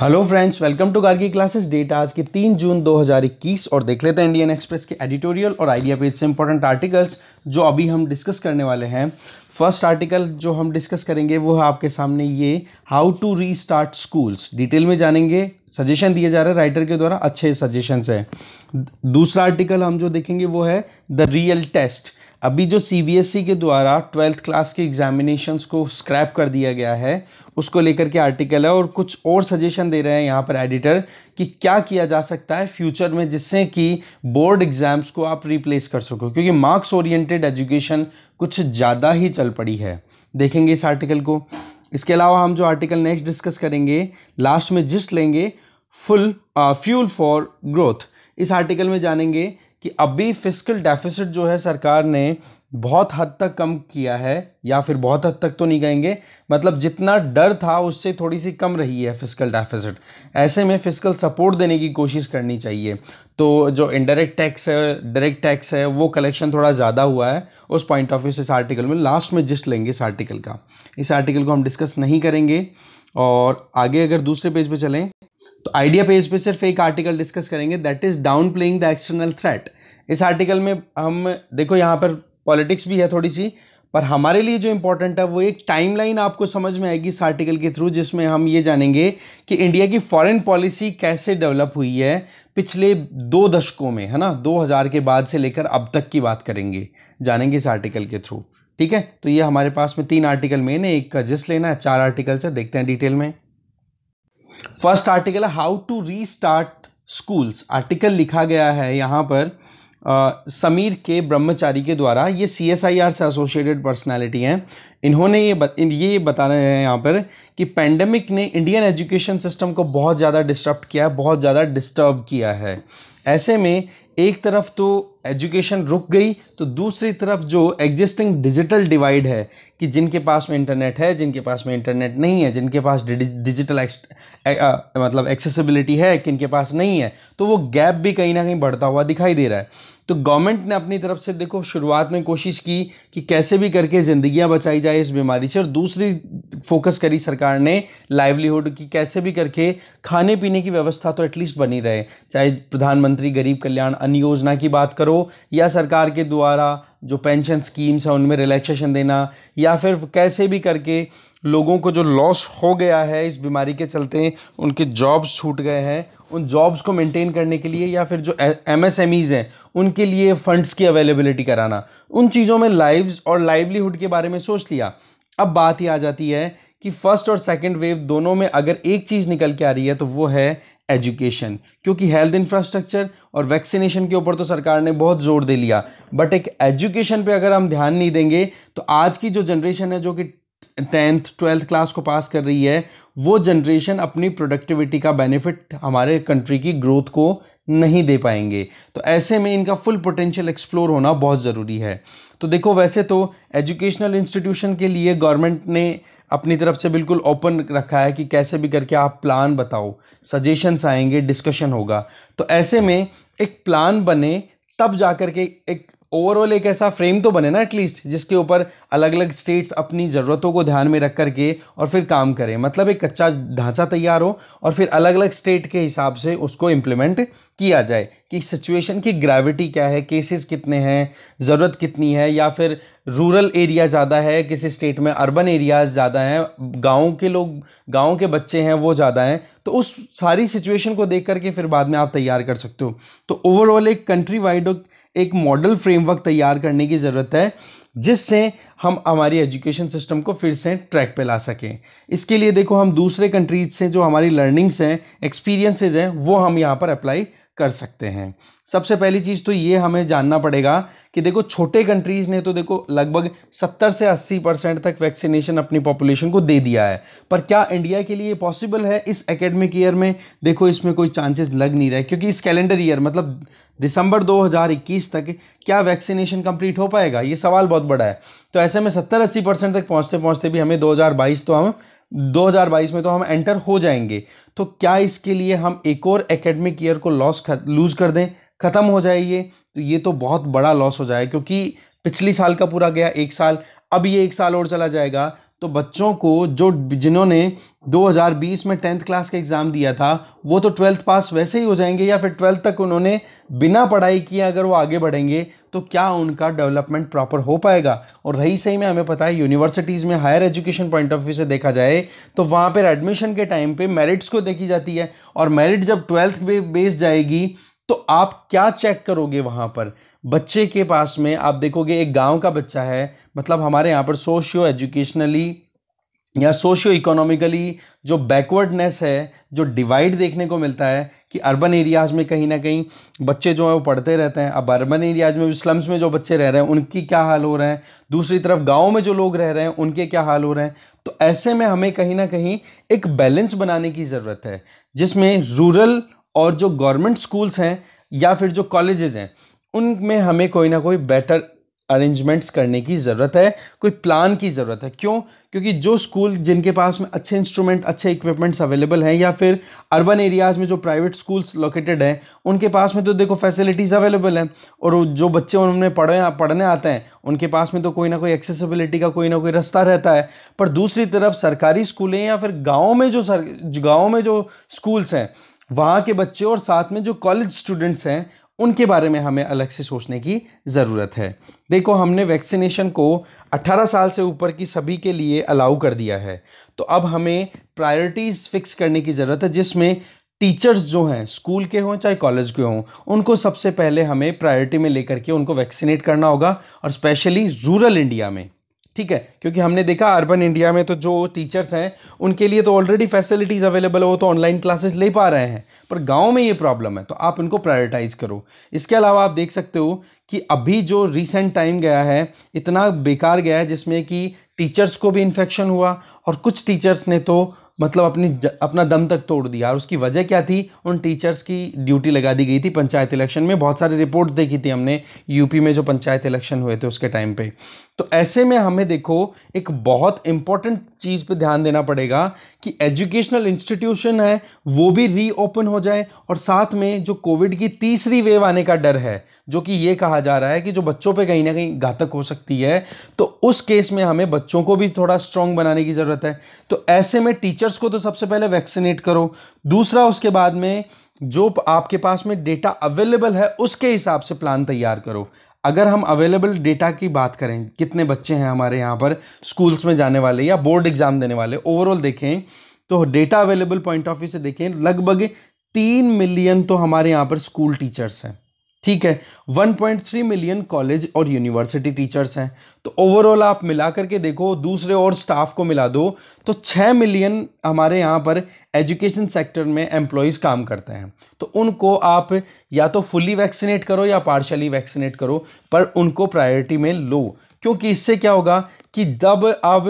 Hello friends welcome to Gargi classes date आज के 3 जून 2021 और देख लेते हैं इंडियन एक्सप्रेस के एडिटोरियल और आइडिया पेज से इंपॉर्टेंट आर्टिकल्स जो अभी हम डिस्कस करने वाले हैं फर्स्ट आर्टिकल जो हम डिस्कस करेंगे वो है आपके सामने ये how to restart schools detail में जानेंगे सजेशन दिए जा रहे हैं राइटर के द्वारा अच्छे सजेशंस हैं दूसरा आर्टिकल हम जो देखेंगे वो है द रियल टेस्ट अभी जो सी e के द्वारा ट्वेल्थ क्लास के एग्जामिनेशन को स्क्रैप कर दिया गया है उसको लेकर के आर्टिकल है और कुछ और सजेशन दे रहे हैं यहाँ पर एडिटर कि क्या किया जा सकता है फ्यूचर में जिससे कि बोर्ड एग्जाम्स को आप रिप्लेस कर सको क्योंकि मार्क्स ओरिएंटेड एजुकेशन कुछ ज़्यादा ही चल पड़ी है देखेंगे इस आर्टिकल को इसके अलावा हम जो आर्टिकल नेक्स्ट डिस्कस करेंगे लास्ट में जिस लेंगे फुल फ्यूल फॉर ग्रोथ इस आर्टिकल में जानेंगे कि अभी फिजिकल डेफिसिट जो है सरकार ने बहुत हद तक कम किया है या फिर बहुत हद तक तो नहीं कहेंगे मतलब जितना डर था उससे थोड़ी सी कम रही है फिजिकल डेफिसिट ऐसे में फिजिकल सपोर्ट देने की कोशिश करनी चाहिए तो जो इनडायरेक्ट टैक्स है डायरेक्ट टैक्स है वो कलेक्शन थोड़ा ज़्यादा हुआ है उस पॉइंट ऑफ व्यू से इस आर्टिकल में लास्ट में जिस्ट लेंगे इस आर्टिकल का इस आर्टिकल को हम डिस्कस नहीं करेंगे और आगे अगर दूसरे पेज पर पे चलें तो आइडिया पेज पे सिर्फ एक आर्टिकल डिस्कस करेंगे that is downplaying the external threat इस आर्टिकल में हम देखो यहाँ पर पॉलिटिक्स भी है थोड़ी सी पर हमारे लिए जो इम्पोर्टेंट है वो एक टाइमलाइन आपको समझ में आएगी इस आर्टिकल के थ्रू जिसमें हम ये जानेंगे कि इंडिया की फॉरेन पॉलिसी कैसे डेवलप हुई है पिछले दो दशकों में है ना 2000 के बाद से लेकर अब तक की बात करेंगे जानेंगे इस आर्टिकल के थ्रू ठीक है तो ये हमारे पास में तीन आर्टिकल मेन है एक का जिस लेना है चार आर्टिकल से देखते हैं डिटेल में फर्स्ट आर्टिकल है how to start schools article लिखा गया है यहाँ पर आ, समीर के ब्रह्मचारी के द्वारा ये सी एस आई आर से एसोसिएटेड पर्सनैलिटी हैं इन्होंने ये बत, ये बता रहे हैं यहाँ पर कि पैंडमिक ने इंडियन एजुकेशन सिस्टम को बहुत ज़्यादा डिस्टर्ब किया है बहुत ज़्यादा डिस्टर्ब किया है ऐसे में एक तरफ तो एजुकेशन रुक गई तो दूसरी तरफ जो एग्जिस्टिंग डिजिटल डिवाइड है कि जिनके पास में इंटरनेट है जिनके पास में इंटरनेट नहीं है जिनके पास डिजिटल मतलब एक्सेसिबिलिटी है किनके पास नहीं है तो वो गैप भी कहीं ना कहीं बढ़ता हुआ दिखाई दे रहा है तो गवर्नमेंट ने अपनी तरफ से देखो शुरुआत में कोशिश की कि कैसे भी करके ज़िंदियाँ बचाई जाए इस बीमारी से और दूसरी फोकस करी सरकार ने लाइवलीहुड की कैसे भी करके खाने पीने की व्यवस्था तो एटलीस्ट बनी रहे चाहे प्रधानमंत्री गरीब कल्याण अन्य योजना की बात करो या सरकार के द्वारा जो पेंशन स्कीम्स हैं उनमें रिलैक्सेशन देना या फिर कैसे भी करके लोगों को जो लॉस हो गया है इस बीमारी के चलते उनके जॉब्स छूट गए हैं उन जॉब्स को मेंटेन करने के लिए या फिर जो एम एस एम ईज हैं उनके लिए फंड्स की अवेलेबिलिटी कराना उन चीज़ों में लाइव्स और लाइवलीहुड के बारे में सोच लिया अब बात ही आ जाती है कि फर्स्ट और सेकेंड वेव दोनों में अगर एक चीज़ निकल के आ रही है तो वो है एजुकेशन क्योंकि हेल्थ इंफ्रास्ट्रक्चर और वैक्सीनेशन के ऊपर तो सरकार ने बहुत जोर दे लिया बट एक एजुकेशन पे अगर हम ध्यान नहीं देंगे तो आज की जो जनरेशन है जो कि टेंथ ट्वेल्थ क्लास को पास कर रही है वो जनरेशन अपनी प्रोडक्टिविटी का बेनिफिट हमारे कंट्री की ग्रोथ को नहीं दे पाएंगे तो ऐसे में इनका फुल पोटेंशियल एक्सप्लोर होना बहुत ज़रूरी है तो देखो वैसे तो एजुकेशनल इंस्टीट्यूशन के लिए गवर्नमेंट ने अपनी तरफ से बिल्कुल ओपन रखा है कि कैसे भी करके आप प्लान बताओ सजेशंस आएंगे डिस्कशन होगा तो ऐसे में एक प्लान बने तब जा कर के एक ओवरऑल एक ऐसा फ्रेम तो बने ना एटलीस्ट जिसके ऊपर अलग अलग स्टेट्स अपनी ज़रूरतों को ध्यान में रख करके और फिर काम करें मतलब एक कच्चा ढांचा तैयार हो और फिर अलग अलग स्टेट के हिसाब से उसको इम्प्लीमेंट किया जाए कि सिचुएशन की ग्रेविटी क्या है केसेस कितने हैं ज़रूरत कितनी है या फिर रूरल एरिया ज़्यादा है किसी स्टेट में अर्बन एरियाज़ ज़्यादा हैं गाँव के लोग गाँव के बच्चे हैं वो ज़्यादा हैं तो उस सारी सिचुएशन को देख करके फिर बाद में आप तैयार कर सकते हो तो ओवरऑल एक कंट्री वाइड एक मॉडल फ्रेमवर्क तैयार करने की ज़रूरत है जिससे हम हमारी एजुकेशन सिस्टम को फिर से ट्रैक पे ला सकें इसके लिए देखो हम दूसरे कंट्रीज से जो हमारी लर्निंग्स हैं एक्सपीरियंसेस हैं वो हम यहाँ पर अप्लाई कर सकते हैं सबसे पहली चीज़ तो ये हमें जानना पड़ेगा कि देखो छोटे कंट्रीज़ ने तो देखो लगभग 70 से 80 परसेंट तक वैक्सीनेशन अपनी पॉपुलेशन को दे दिया है पर क्या इंडिया के लिए पॉसिबल है इस एकेडमिक ईयर में देखो इसमें कोई चांसेस लग नहीं रहे क्योंकि इस कैलेंडर ईयर मतलब दिसंबर 2021 तक क्या वैक्सीनेशन कंप्लीट हो पाएगा ये सवाल बहुत बड़ा है तो ऐसे में सत्तर अस्सी परसेंट तक पहुँचते पहुँचते भी हमें दो तो हम 2022 में तो हम एंटर हो जाएंगे तो क्या इसके लिए हम एक और एकेडमिक ईयर को लॉस लूज़ कर दें ख़त्म हो जाए ये तो ये तो बहुत बड़ा लॉस हो जाए क्योंकि पिछली साल का पूरा गया एक साल अब ये एक साल और चला जाएगा तो बच्चों को जो जिन्होंने 2020 में टेंथ क्लास का एग्ज़ाम दिया था वो तो ट्वेल्थ पास वैसे ही हो जाएंगे या फिर ट्वेल्थ तक उन्होंने बिना पढ़ाई किए अगर वो आगे बढ़ेंगे तो क्या उनका डेवलपमेंट प्रॉपर हो पाएगा और रही सही में हमें पता है यूनिवर्सिटीज़ में higher education point of view से देखा जाए तो वहाँ पर एडमिशन के टाइम पर मेरिट्स को देखी जाती है और मेरिट जब ट्वेल्थ पे बेस जाएगी तो आप क्या चेक करोगे वहाँ पर बच्चे के पास में आप देखोगे एक गांव का बच्चा है मतलब हमारे यहाँ पर सोशियो एजुकेशनली या सोशियो इकोनॉमिकली जो बैकवर्डनेस है जो डिवाइड देखने को मिलता है कि अर्बन एरियाज़ में कहीं ना कहीं बच्चे जो हैं वो पढ़ते रहते हैं अब अर्बन एरियाज़ में भी स्लम्स में जो बच्चे रह रहे हैं उनकी क्या हाल हो रहे हैं दूसरी तरफ गाँव में जो लोग रह रहे हैं उनके क्या हाल हो रहे हैं तो ऐसे में हमें कहीं ना कहीं एक बैलेंस बनाने की ज़रूरत है जिसमें रूरल और जो गवर्नमेंट स्कूल्स हैं या फिर जो कॉलेजेस हैं उनमें हमें कोई ना कोई बेटर अरेंजमेंट्स करने की ज़रूरत है कोई प्लान की ज़रूरत है क्यों क्योंकि जो स्कूल जिनके पास में अच्छे इंस्ट्रूमेंट अच्छे इक्विपमेंट्स अवेलेबल हैं या फिर अर्बन एरियाज़ में जो प्राइवेट स्कूल्स लोकेटेड हैं उनके पास में तो देखो फैसिलिटीज़ अवेलेबल हैं और जो बच्चे उनमें पढ़े पढ़ने आते हैं उनके पास में तो कोई ना कोई एक्सेसिबिलिटी का कोई ना कोई रास्ता रहता है पर दूसरी तरफ सरकारी स्कूलें या फिर गाँव में जो सर गाँव में जो स्कूल्स हैं वहाँ के बच्चे और साथ में जो कॉलेज स्टूडेंट्स हैं उनके बारे में हमें अलग से सोचने की ज़रूरत है देखो हमने वैक्सीनेशन को 18 साल से ऊपर की सभी के लिए अलाउ कर दिया है तो अब हमें प्रायोरिटीज़ फिक्स करने की ज़रूरत है जिसमें टीचर्स जो हैं स्कूल के हों चाहे कॉलेज के हों उनको सबसे पहले हमें प्रायोरिटी में लेकर के उनको वैक्सीनेट करना होगा और स्पेशली रूरल इंडिया में ठीक है क्योंकि हमने देखा अर्बन इंडिया में तो जो टीचर्स हैं उनके लिए तो ऑलरेडी फैसिलिटीज़ अवेलेबल है वो तो ऑनलाइन क्लासेस ले पा रहे हैं पर गांव में ये प्रॉब्लम है तो आप उनको प्रायोरिटाइज़ करो इसके अलावा आप देख सकते हो कि अभी जो रिसेंट टाइम गया है इतना बेकार गया है जिसमें कि टीचर्स को भी इन्फेक्शन हुआ और कुछ टीचर्स ने तो मतलब अपनी अपना दम तक तोड़ दिया और उसकी वजह क्या थी उन टीचर्स की ड्यूटी लगा दी गई थी पंचायत इलेक्शन में बहुत सारी रिपोर्ट देखी थी हमने यूपी में जो पंचायत इलेक्शन हुए थे उसके टाइम पे तो ऐसे में हमें देखो एक बहुत इंपॉर्टेंट चीज़ पे ध्यान देना पड़ेगा कि एजुकेशनल इंस्टीट्यूशन है वो भी रीओपन हो जाए और साथ में जो कोविड की तीसरी वेव आने का डर है जो कि ये कहा जा रहा है कि जो बच्चों पे कहीं ना कहीं घातक हो सकती है तो उस केस में हमें बच्चों को भी थोड़ा स्ट्रांग बनाने की ज़रूरत है तो ऐसे में टीचर्स को तो सबसे पहले वैक्सीनेट करो दूसरा उसके बाद में जो आपके पास में डेटा अवेलेबल है उसके हिसाब से प्लान तैयार करो अगर हम अवेलेबल डेटा की बात करें कितने बच्चे हैं हमारे यहाँ पर स्कूल्स में जाने वाले या बोर्ड एग्ज़ाम देने वाले ओवरऑल देखें तो data available point of view से देखें लगभग तीन मिलियन तो हमारे यहाँ पर स्कूल टीचर्स हैं ठीक है 1.3 मिलियन कॉलेज और यूनिवर्सिटी टीचर्स हैं तो ओवरऑल आप मिला करके देखो दूसरे और स्टाफ को मिला दो तो 6 मिलियन हमारे यहाँ पर एजुकेशन सेक्टर में एम्प्लॉयज़ काम करते हैं तो उनको आप या तो फुली वैक्सीनेट करो या पार्शली वैक्सीनेट करो पर उनको प्रायोरिटी में लो क्योंकि इससे क्या होगा कि जब अब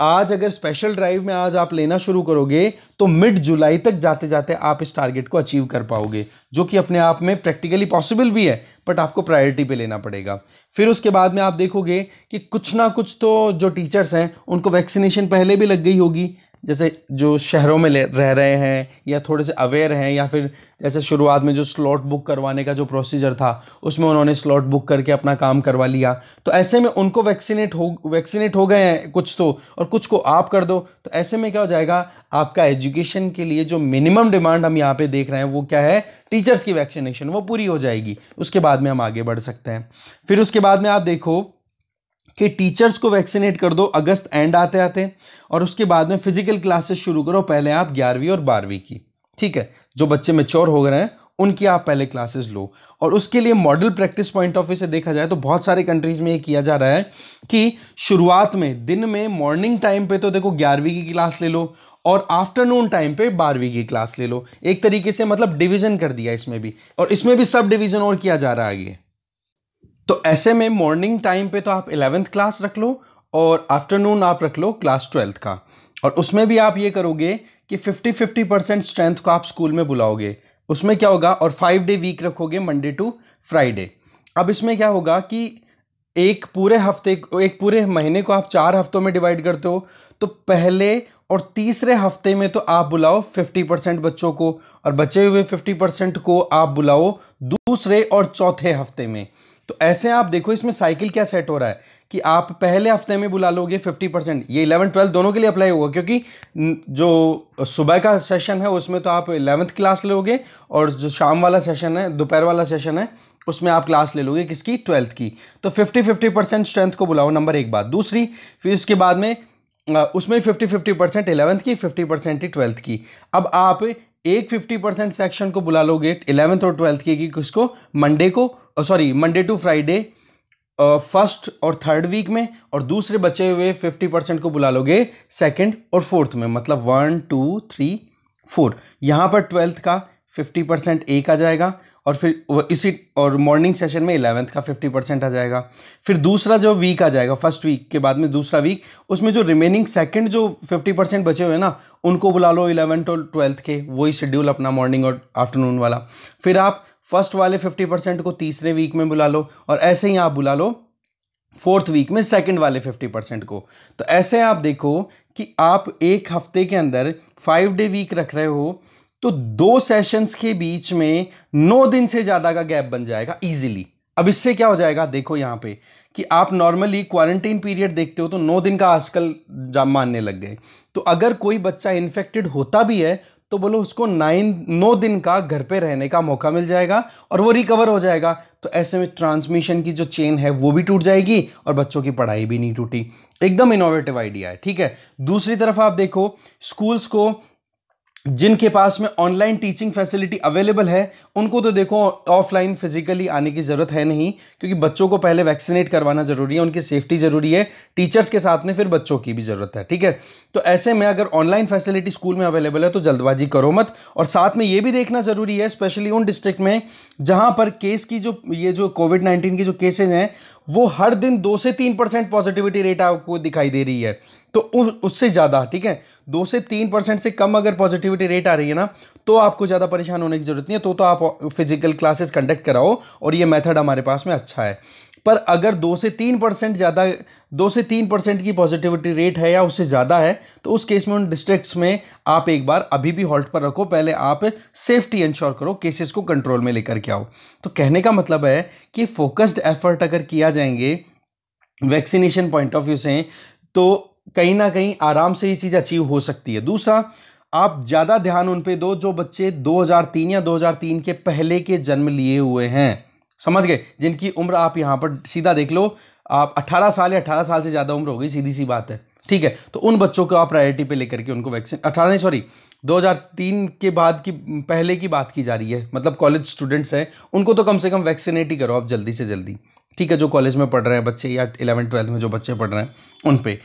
आज अगर स्पेशल ड्राइव में आज आप लेना शुरू करोगे तो मिड जुलाई तक जाते जाते आप इस टारगेट को अचीव कर पाओगे जो कि अपने आप में प्रैक्टिकली पॉसिबल भी है बट आपको प्रायोरिटी पे लेना पड़ेगा फिर उसके बाद में आप देखोगे कि कुछ ना कुछ तो जो टीचर्स हैं उनको वैक्सीनेशन पहले भी लग गई होगी जैसे जो शहरों में ले रह रहे हैं या थोड़े से अवेयर हैं या फिर जैसे शुरुआत में जो स्लॉट बुक करवाने का जो प्रोसीजर था उसमें उन्होंने स्लॉट बुक करके अपना काम करवा लिया तो ऐसे में उनको वैक्सीनेट हो वैक्सीनेट हो गए हैं कुछ तो और कुछ को आप कर दो तो ऐसे में क्या हो जाएगा आपका एजुकेशन के लिए जो मिनिमम डिमांड हम यहाँ पर देख रहे हैं वो क्या है टीचर्स की वैक्सीनेशन वो पूरी हो जाएगी उसके बाद में हम आगे बढ़ सकते हैं फिर उसके बाद में आप देखो कि टीचर्स को वैक्सीनेट कर दो अगस्त एंड आते आते और उसके बाद में फिजिकल क्लासेस शुरू करो पहले आप ग्यारहवीं और बारहवीं की ठीक है जो बच्चे मेच्योर हो गए हैं उनकी आप पहले क्लासेस लो और उसके लिए model practice point of view से देखा जाए तो बहुत सारे कंट्रीज में ये किया जा रहा है कि शुरुआत में दिन में मॉर्निंग टाइम पे तो देखो ग्यारहवीं की क्लास ले लो और आफ्टरनून टाइम पे बारहवीं की क्लास ले लो एक तरीके से मतलब डिवीजन कर दिया इसमें भी और इसमें भी सब डिवीजन और किया जा रहा है आगे तो ऐसे में मॉर्निंग टाइम पे तो आप एलेवेंथ क्लास रख लो और आफ्टरनून आप रख लो क्लास ट्वेल्थ का और उसमें भी आप ये करोगे कि फिफ्टी फिफ्टी परसेंट स्ट्रेंथ को आप स्कूल में बुलाओगे उसमें क्या होगा और फाइव डे वीक रखोगे मंडे टू फ्राइडे अब इसमें क्या होगा कि एक पूरे हफ्ते एक पूरे महीने को आप चार हफ्तों में डिवाइड करते हो तो पहले और तीसरे हफ्ते में तो आप बुलाओ 50 परसेंट बच्चों को और बचे हुए 50 परसेंट को आप बुलाओ दूसरे और चौथे हफ्ते में तो ऐसे आप देखो इसमें साइकिल क्या सेट हो रहा है कि आप पहले हफ्ते में बुला लोगे 50 परसेंट ये इलेवन ट्वेल्थ दोनों के लिए अप्लाई होगा क्योंकि जो सुबह का सेशन है उसमें तो आप इलेवंथ क्लास लोगे और जो शाम वाला सेशन है दोपहर वाला सेशन है उसमें आप क्लास ले लोगे किसकी ट्वेल्थ की तो फिफ्टी फिफ्टी परसेंट स्ट्रेंथ को बुलाओ नंबर एक बात दूसरी फिर इसके बाद में उसमें फिफ्टी फिफ्टी परसेंट इलेवंथ की फिफ्टी परसेंट ही ट्वेल्थ की अब आप एक फिफ्टी परसेंट सेक्शन को बुला लोगे इलेवेंथ और ट्वेल्थ की किसको मंडे को sorry Monday to Friday first और थर्ड वीक में और दूसरे बचे हुए फिफ्टी परसेंट को बुला लोगे सेकेंड और फोर्थ में मतलब वन टू थ्री फोर यहाँ पर ट्वेल्थ का फिफ्टी परसेंट एक आ जाएगा और फिर इसी और मॉर्निंग सेशन में इलेवेंथ का फिफ्टी परसेंट आ जाएगा फिर दूसरा जो वीक आ जाएगा फर्स्ट वीक के बाद में दूसरा वीक उसमें जो रिमेनिंग सेकंड जो फिफ्टी परसेंट बचे हुए हैं ना उनको बुला लो इलेवेंथ और ट्वेल्थ के वही शेड्यूल अपना मॉर्निंग और आफ्टरनून वाला फिर आप फर्स्ट वाले फिफ्टी परसेंट को तीसरे वीक में बुला लो और ऐसे ही आप बुला लो फोर्थ वीक में सेकेंड वाले फिफ्टी परसेंट को तो ऐसे आप देखो कि आप एक हफ्ते के अंदर फाइव डे वीक रख रहे हो तो दो सेशंस के बीच में नौ दिन से ज़्यादा का गैप बन जाएगा ईजिली अब इससे क्या हो जाएगा देखो यहां पे कि आप नॉर्मली क्वारंटीन पीरियड देखते हो तो नौ दिन का आजकल मानने लग गए तो अगर कोई बच्चा इन्फेक्टेड होता भी है तो बोलो उसको नाइन नौ दिन का घर पे रहने का मौका मिल जाएगा और वो रिकवर हो जाएगा तो ऐसे में ट्रांसमिशन की जो चेन है वो भी टूट जाएगी और बच्चों की पढ़ाई भी नहीं टूटी एकदम इनोवेटिव आइडिया है ठीक है दूसरी तरफ आप देखो स्कूल्स को जिनके पास में ऑनलाइन टीचिंग फैसिलिटी अवेलेबल है उनको तो देखो ऑफलाइन फिजिकली आने की ज़रूरत है नहीं क्योंकि बच्चों को पहले वैक्सीनेट करवाना ज़रूरी है उनकी सेफ्टी ज़रूरी है टीचर्स के साथ में फिर बच्चों की भी ज़रूरत है ठीक है तो ऐसे में अगर ऑनलाइन फैसिलिटी स्कूल में अवेलेबल है तो जल्दबाजी करो मत और साथ में ये भी देखना ज़रूरी है स्पेशली उन डिस्ट्रिक्ट में जहाँ पर केस की जो ये जो कोविड नाइन्टीन के जो केसेज हैं वो हर दिन दो से तीन परसेंट पॉजिटिविटी रेट आपको दिखाई दे रही है तो उससे ज़्यादा ठीक है दो से तीन परसेंट से कम अगर पॉजिटिविटी रेट आ रही है ना तो आपको ज़्यादा परेशान होने की ज़रूरत नहीं है तो तो आप फिजिकल क्लासेस कंडक्ट कराओ और ये मेथड हमारे पास में अच्छा है पर अगर दो से तीन परसेंट ज़्यादा दो से तीन परसेंट की पॉजिटिविटी रेट है या उससे ज़्यादा है तो उस केस में उन डिस्ट्रिक्ट्स में आप एक बार अभी भी हॉल्ट पर रखो पहले आप सेफ्टी इंश्योर करो केसेस को कंट्रोल में लेकर के आओ तो कहने का मतलब है कि फोकस्ड एफर्ट अगर किया जाएंगे वैक्सीनेशन पॉइंट ऑफ व्यू से तो कहीं ना कहीं आराम से ये चीज़ अचीव हो सकती है दूसरा आप ज़्यादा ध्यान उन पे दो जो बच्चे 2003 या 2003 के पहले के जन्म लिए हुए हैं समझ गए जिनकी उम्र आप यहाँ पर सीधा देख लो आप 18 साल या 18 साल से ज़्यादा उम्र होगी सीधी सी बात है ठीक है तो उन बच्चों को आप प्रायोरिटी पे लेकर के उनको वैक्सीन अठारह नहीं सॉरी 2003 के बाद की पहले की बात की जा रही है मतलब कॉलेज स्टूडेंट्स हैं उनको तो कम से कम वैक्सीनेट ही करो आप जल्दी से जल्दी ठीक है जो कॉलेज में पढ़ रहे हैं बच्चे या इलेवन ट्वेल्थ में जो बच्चे पढ़ रहे हैं उन पर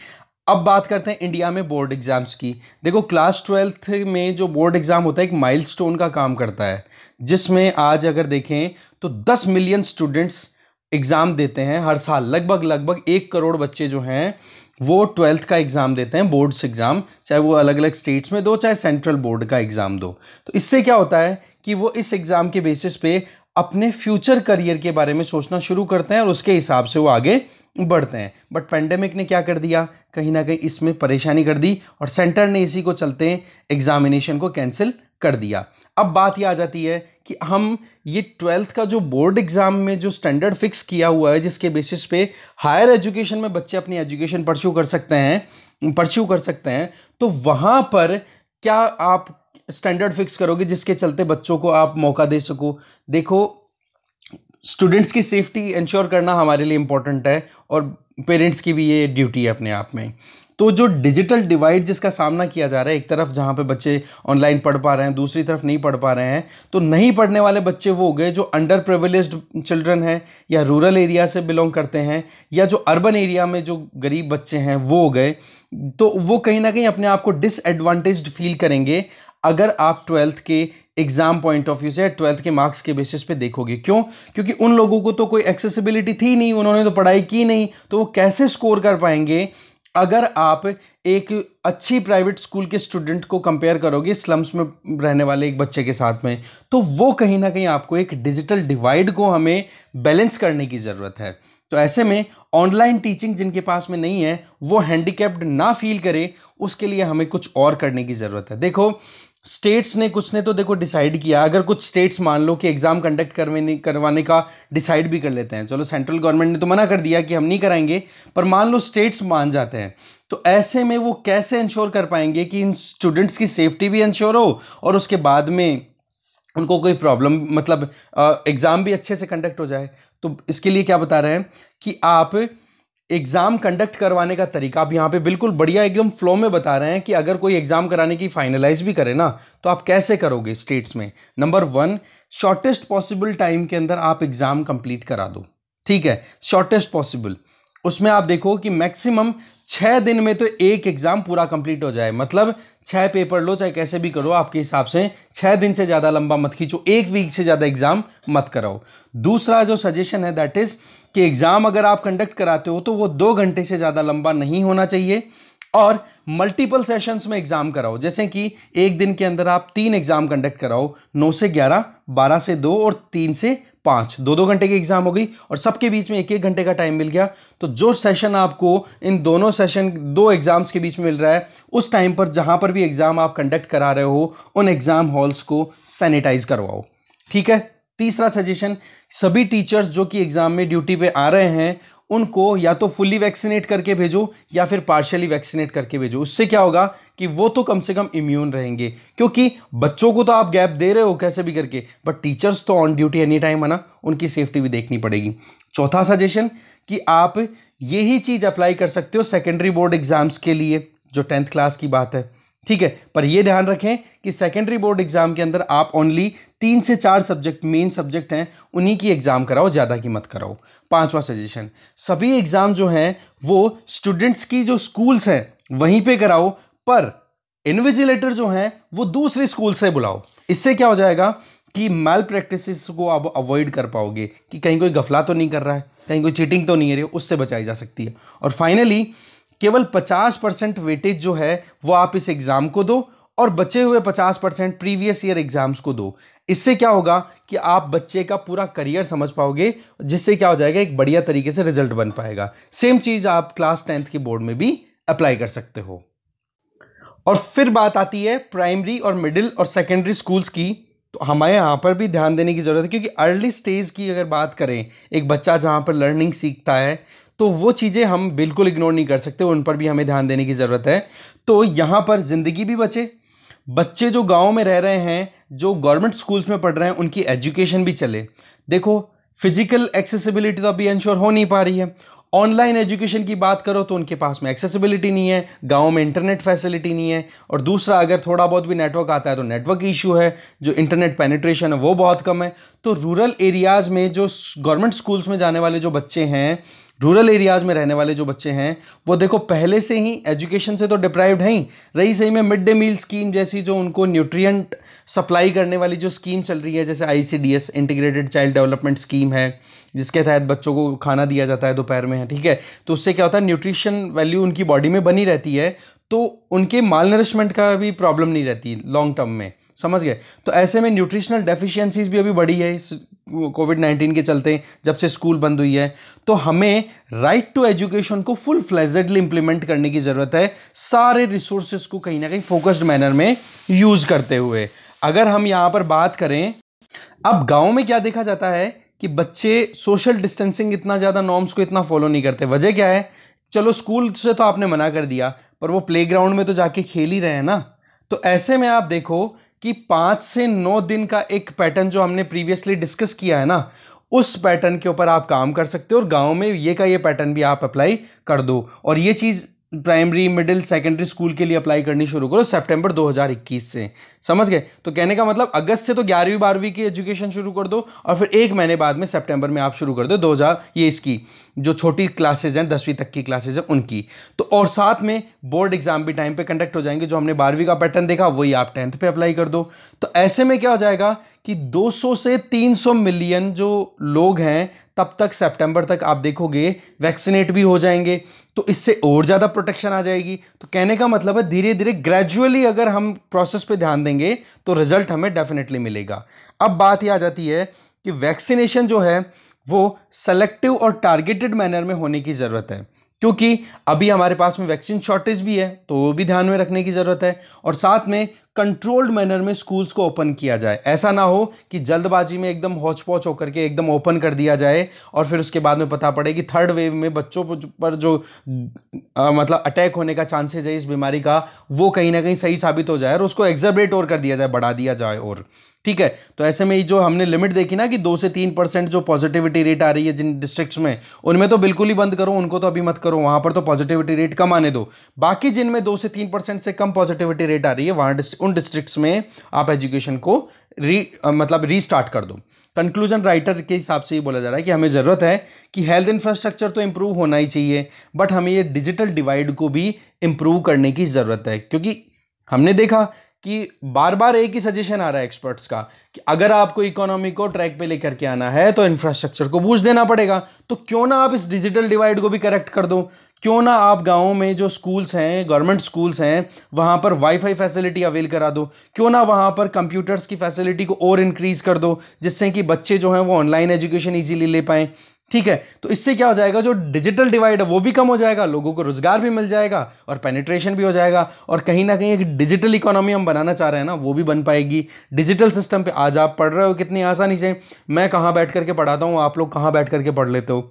अब बात करते हैं इंडिया में बोर्ड एग्जाम्स की देखो क्लास ट्वेल्थ में जो बोर्ड एग्ज़ाम होता है एक माइलस्टोन का काम करता है जिसमें आज अगर देखें तो 10 मिलियन स्टूडेंट्स एग्ज़ाम देते हैं हर साल लगभग लगभग एक करोड़ बच्चे जो हैं वो ट्वेल्थ का एग्ज़ाम देते हैं बोर्ड्स एग्ज़ाम चाहे वो अलग अलग स्टेट्स में दो चाहे सेंट्रल बोर्ड का एग्ज़ाम दो तो इससे क्या होता है कि वो इस एग्ज़ाम के बेसिस पे अपने फ्यूचर करियर के बारे में सोचना शुरू करते हैं और उसके हिसाब से वो आगे बढ़ते हैं बट पेंडेमिक ने क्या कर दिया कहीं ना कहीं इसमें परेशानी कर दी और सेंटर ने इसी को चलते एग्ज़ामिनेशन को कैंसिल कर दिया अब बात यह आ जाती है कि हम ये ट्वेल्थ का जो बोर्ड एग्ज़ाम में जो स्टैंडर्ड फिक्स किया हुआ है जिसके बेसिस पे हायर एजुकेशन में बच्चे अपनी एजुकेशन परस्यू कर सकते हैं परस्यू कर सकते हैं तो वहाँ पर क्या आप स्टैंडर्ड फिक्स करोगे जिसके चलते बच्चों को आप मौका दे सको देखो स्टूडेंट्स की सेफ्टी इंश्योर करना हमारे लिए इम्पोर्टेंट है और पेरेंट्स की भी ये ड्यूटी है अपने आप में तो जो डिजिटल डिवाइड जिसका सामना किया जा रहा है एक तरफ जहाँ पे बच्चे ऑनलाइन पढ़ पा रहे हैं दूसरी तरफ नहीं पढ़ पा रहे हैं तो नहीं पढ़ने वाले बच्चे वो हो गए जो अंडर प्रिविलेज चिल्ड्रन हैं या रूरल एरिया से बिलोंग करते हैं या जो अर्बन एरिया में जो गरीब बच्चे हैं वो हो गए तो वो कहीं ना कहीं अपने आप को डिसएडवांटेज फील करेंगे अगर आप ट्वेल्थ के एग्ज़ाम पॉइंट ऑफ व्यू से ट्वेल्थ के मार्क्स के बेसिस पे देखोगे क्यों क्योंकि उन लोगों को तो कोई एक्सेसिबिलिटी थी नहीं उन्होंने तो पढ़ाई की नहीं तो वो कैसे स्कोर कर पाएंगे अगर आप एक अच्छी प्राइवेट स्कूल के स्टूडेंट को कंपेयर करोगे स्लम्स में रहने वाले एक बच्चे के साथ में तो वो कहीं ना कहीं आपको एक डिजिटल डिवाइड को हमें बैलेंस करने की ज़रूरत है तो ऐसे में ऑनलाइन टीचिंग जिनके पास में नहीं है वो हैंडीकैप्ड ना फील करे उसके लिए हमें कुछ और करने की ज़रूरत है देखो स्टेट्स ने कुछ ने तो देखो डिसाइड किया अगर कुछ स्टेट्स मान लो कि एग्ज़ाम कंडक्ट करवाने करवाने का डिसाइड भी कर लेते हैं चलो सेंट्रल गवर्नमेंट ने तो मना कर दिया कि हम नहीं कराएंगे पर मान लो स्टेट्स मान जाते हैं तो ऐसे में वो कैसे इंश्योर कर पाएंगे कि इन स्टूडेंट्स की सेफ्टी भी इंश्योर हो और उसके बाद में उनको कोई प्रॉब्लम मतलब एग्ज़ाम भी अच्छे से कंडक्ट हो जाए तो इसके लिए क्या बता रहे हैं कि आप एग्ज़ाम कंडक्ट करवाने का तरीका आप यहाँ पे बिल्कुल बढ़िया एकदम फ्लो में बता रहे हैं कि अगर कोई एग्ज़ाम कराने की फाइनलाइज भी करे ना तो आप कैसे करोगे स्टेट्स में number one shortest possible time के अंदर आप एग्ज़ाम कंप्लीट करा दो ठीक है शॉर्टेस्ट पॉसिबल उसमें आप देखो कि मैक्सिमम छः दिन में तो एक एग्ज़ाम पूरा कंप्लीट हो जाए मतलब छः पेपर लो चाहे कैसे भी करो आपके हिसाब से छः दिन से ज़्यादा लंबा मत खींचो एक वीक से ज़्यादा एग्ज़ाम मत कराओ दूसरा जो सजेशन है दैट इज़ कि एग्ज़ाम अगर आप कंडक्ट कराते हो तो वो दो घंटे से ज़्यादा लंबा नहीं होना चाहिए और मल्टीपल सेशंस में एग्ज़ाम कराओ जैसे कि एक दिन के अंदर आप तीन एग्ज़ाम कंडक्ट कराओ नौ से ग्यारह बारह से दो और तीन से पाँच दो दो घंटे की एग्ज़ाम हो गई और सबके बीच में एक एक घंटे का टाइम मिल गया तो जो सेशन आपको इन दोनों सेशन दो एग्ज़ाम्स के बीच में मिल रहा है उस टाइम पर जहाँ पर भी एग्ज़ाम आप कंडक्ट करा रहे हो उन एग्ज़ाम हॉल्स को सैनिटाइज करवाओ ठीक है तीसरा सजेशन सभी टीचर्स जो कि एग्ज़ाम में ड्यूटी पे आ रहे हैं उनको या तो फुल्ली वैक्सीनेट करके भेजो या फिर पार्शियली वैक्सीनेट करके भेजो उससे क्या होगा कि वो तो कम से कम इम्यून रहेंगे क्योंकि बच्चों को तो आप गैप दे रहे हो कैसे भी करके बट टीचर्स तो ऑन ड्यूटी एनी टाइम है ना उनकी सेफ्टी भी देखनी पड़ेगी चौथा सजेशन कि आप यही चीज़ अप्लाई कर सकते हो सेकेंडरी बोर्ड एग्ज़ाम्स के लिए जो टेंथ क्लास की बात है ठीक है पर यह ध्यान रखें कि सेकेंडरी बोर्ड एग्जाम के अंदर आप ओनली तीन से चार सब्जेक्ट मेन सब्जेक्ट हैं उन्हीं की एग्ज़ाम कराओ ज़्यादा की मत कराओ पांचवा सजेशन सभी एग्ज़ाम जो हैं वो स्टूडेंट्स की जो स्कूल्स हैं वहीं पे कराओ पर इन्विजिलेटर जो हैं वो दूसरे स्कूल से बुलाओ इससे क्या हो जाएगा कि मेल प्रैक्टिस को आप अवॉइड कर पाओगे कि कहीं कोई गफला तो नहीं कर रहा है कहीं कोई चीटिंग तो नहीं है रही उससे बचाई जा सकती है और फाइनली केवल 50 परसेंट वेटेज जो है वो आप इस एग्ज़ाम को दो और बचे हुए 50 परसेंट प्रीवियस ईयर एग्ज़ाम्स को दो इससे क्या होगा कि आप बच्चे का पूरा करियर समझ पाओगे जिससे क्या हो जाएगा एक बढ़िया तरीके से रिजल्ट बन पाएगा सेम चीज़ आप क्लास टेंथ के बोर्ड में भी अप्लाई कर सकते हो और फिर बात आती है प्राइमरी और मिडिल और सेकेंडरी स्कूल्स की तो हमारे यहाँ पर भी ध्यान देने की ज़रूरत है क्योंकि अर्ली स्टेज की अगर बात करें एक बच्चा जहाँ पर लर्निंग सीखता है तो वो चीज़ें हम बिल्कुल इग्नोर नहीं कर सकते उन पर भी हमें ध्यान देने की ज़रूरत है तो यहाँ पर ज़िंदगी भी बचे बच्चे जो गाँव में रह रहे हैं जो गवर्नमेंट स्कूल्स में पढ़ रहे हैं उनकी एजुकेशन भी चले देखो फिजिकल एक्सेसिबिलिटी तो अभी इंश्योर हो नहीं पा रही है ऑनलाइन एजुकेशन की बात करो तो उनके पास में एक्सेसिबिलिटी नहीं है गांव में इंटरनेट फैसिलिटी नहीं है और दूसरा अगर थोड़ा बहुत भी नेटवर्क आता है तो नेटवर्क इशू है जो इंटरनेट पेनिट्रेशन है वो बहुत कम है तो रूरल एरियाज़ में जो गवर्नमेंट स्कूल्स में जाने वाले जो बच्चे हैं रूरल एरियाज़ में रहने वाले जो बच्चे हैं वो देखो पहले से ही एजुकेशन से तो डिप्राइव्ड हैं ही रही सही में मिड डे मील स्कीम जैसी जो उनको न्यूट्रिएंट सप्लाई करने वाली जो स्कीम चल रही है जैसे ICDS integrated child development scheme है जिसके तहत बच्चों को खाना दिया जाता है दोपहर में है ठीक है तो उससे क्या होता है न्यूट्रिशन वैल्यू उनकी बॉडी में बनी रहती है तो उनके माल नरिशमेंट का भी प्रॉब्लम नहीं रहती लॉन्ग टर्म में समझ गए तो ऐसे में न्यूट्रिशनल डेफिशिएंसीज भी अभी बढ़ी है इस कोविड नाइन्टीन के चलते जब से स्कूल बंद हुई है तो हमें राइट टू एजुकेशन को फुल फ्लेजेडली इम्प्लीमेंट करने की ज़रूरत है सारे रिसोर्सेज को कहीं ना कहीं फोकस्ड मैनर में यूज़ करते हुए अगर हम यहाँ पर बात करें अब गाँव में क्या देखा जाता है कि बच्चे सोशल डिस्टेंसिंग इतना ज़्यादा नॉर्म्स को इतना फॉलो नहीं करते वजह क्या है चलो स्कूल से तो आपने मना कर दिया पर वो प्लेग्राउंड में तो जाके खेल ही रहे हैं ना तो ऐसे में आप देखो कि पाँच से नौ दिन का एक पैटर्न जो हमने प्रीवियसली डिस्कस किया है ना उस पैटर्न के ऊपर आप काम कर सकते हो और गांव में ये का ये पैटर्न भी आप अप्लाई कर दो और ये चीज़ प्राइमरी मिडिल सेकेंडरी स्कूल के लिए अप्लाई करनी शुरू करो सितंबर 2021 से समझ गए तो कहने का मतलब अगस्त से तो ग्यारहवीं बारहवीं की एजुकेशन शुरू कर दो और फिर एक महीने बाद में सेप्टेम्बर में आप शुरू कर दो दो ये इसकी जो छोटी क्लासेज हैं दसवीं तक की क्लासेज हैं उनकी तो और साथ में बोर्ड एग्जाम भी टाइम पे कंडक्ट हो जाएंगे जो हमने बारहवीं का पैटर्न देखा वही आप टेंथ पे अप्लाई कर दो तो ऐसे में क्या हो जाएगा कि 200 से 300 मिलियन जो लोग हैं तब तक सितंबर तक आप देखोगे वैक्सीनेट भी हो जाएंगे तो इससे और ज़्यादा प्रोटेक्शन आ जाएगी तो कहने का मतलब है धीरे धीरे ग्रेजुअली अगर हम प्रोसेस पे ध्यान देंगे तो रिजल्ट हमें डेफिनेटली मिलेगा अब बात यह आ जाती है कि वैक्सीनेशन जो है वो सेलेक्टिव और टारगेटेड मैनर में होने की ज़रूरत है क्योंकि अभी हमारे पास में वैक्सीन शॉर्टेज भी है तो वो भी ध्यान में रखने की ज़रूरत है और साथ में कंट्रोल्ड मैनर में स्कूल्स को ओपन किया जाए ऐसा ना हो कि जल्दबाजी में एकदम हौच पौच होकर के एकदम ओपन कर दिया जाए और फिर उसके बाद में पता पड़े कि थर्ड वेव में बच्चों पर जो आ, मतलब अटैक होने का चांसेज है इस बीमारी का वो कहीं ना कहीं सही साबित हो जाए और उसको एग्जर्बेट और कर दिया जाए बढ़ा दिया जाए और ठीक है तो ऐसे में जो हमने लिमिट देखी ना कि दो से तीन परसेंट जो पॉजिटिविटी रेट आ रही है जिन डिस्ट्रिक्ट्स में उनमें तो बिल्कुल ही बंद करो उनको तो अभी मत करो वहां पर तो पॉजिटिविटी रेट कम आने दो बाकी जिनमें दो से तीन परसेंट से कम पॉजिटिविटी रेट आ रही है वहां उन डिस्ट्रिक्ट में आप एजुकेशन को री मतलब रीस्टार्ट कर दो कंक्लूजन राइटर के हिसाब से ये बोला जा रहा है कि हमें ज़रूरत है कि हेल्थ इंफ्रास्ट्रक्चर तो इम्प्रूव होना ही चाहिए बट हमें ये डिजिटल डिवाइड को भी इम्प्रूव करने की ज़रूरत है क्योंकि हमने देखा कि बार बार एक ही सजेशन आ रहा है एक्सपर्ट्स का कि अगर आपको इकोनॉमी को ट्रैक पे लेकर के आना है तो इंफ्रास्ट्रक्चर को बूझ देना पड़ेगा तो क्यों ना आप इस डिजिटल डिवाइड को भी करेक्ट कर दो क्यों ना आप गाँव में जो स्कूल्स हैं गवर्नमेंट स्कूल्स हैं वहाँ पर वाईफाई फैसिलिटी अवेल करा दो क्यों ना वहाँ पर कंप्यूटर्स की फैसिलिटी को और इंक्रीज कर दो जिससे कि बच्चे जो हैं वो ऑनलाइन एजुकेशन ईजीली ले पाएँ ठीक है तो इससे क्या हो जाएगा जो डिजिटल डिवाइड है वो भी कम हो जाएगा लोगों को रोजगार भी मिल जाएगा और पेनिट्रेशन भी हो जाएगा और कहीं ना कहीं एक डिजिटल इकोनॉमी हम बनाना चाह रहे हैं ना वो भी बन पाएगी डिजिटल सिस्टम पे आज आप पढ़ रहे हो कितनी आसानी से मैं कहाँ बैठ करके पढ़ाता हूँ आप लोग कहाँ बैठ करके पढ़ लेते हो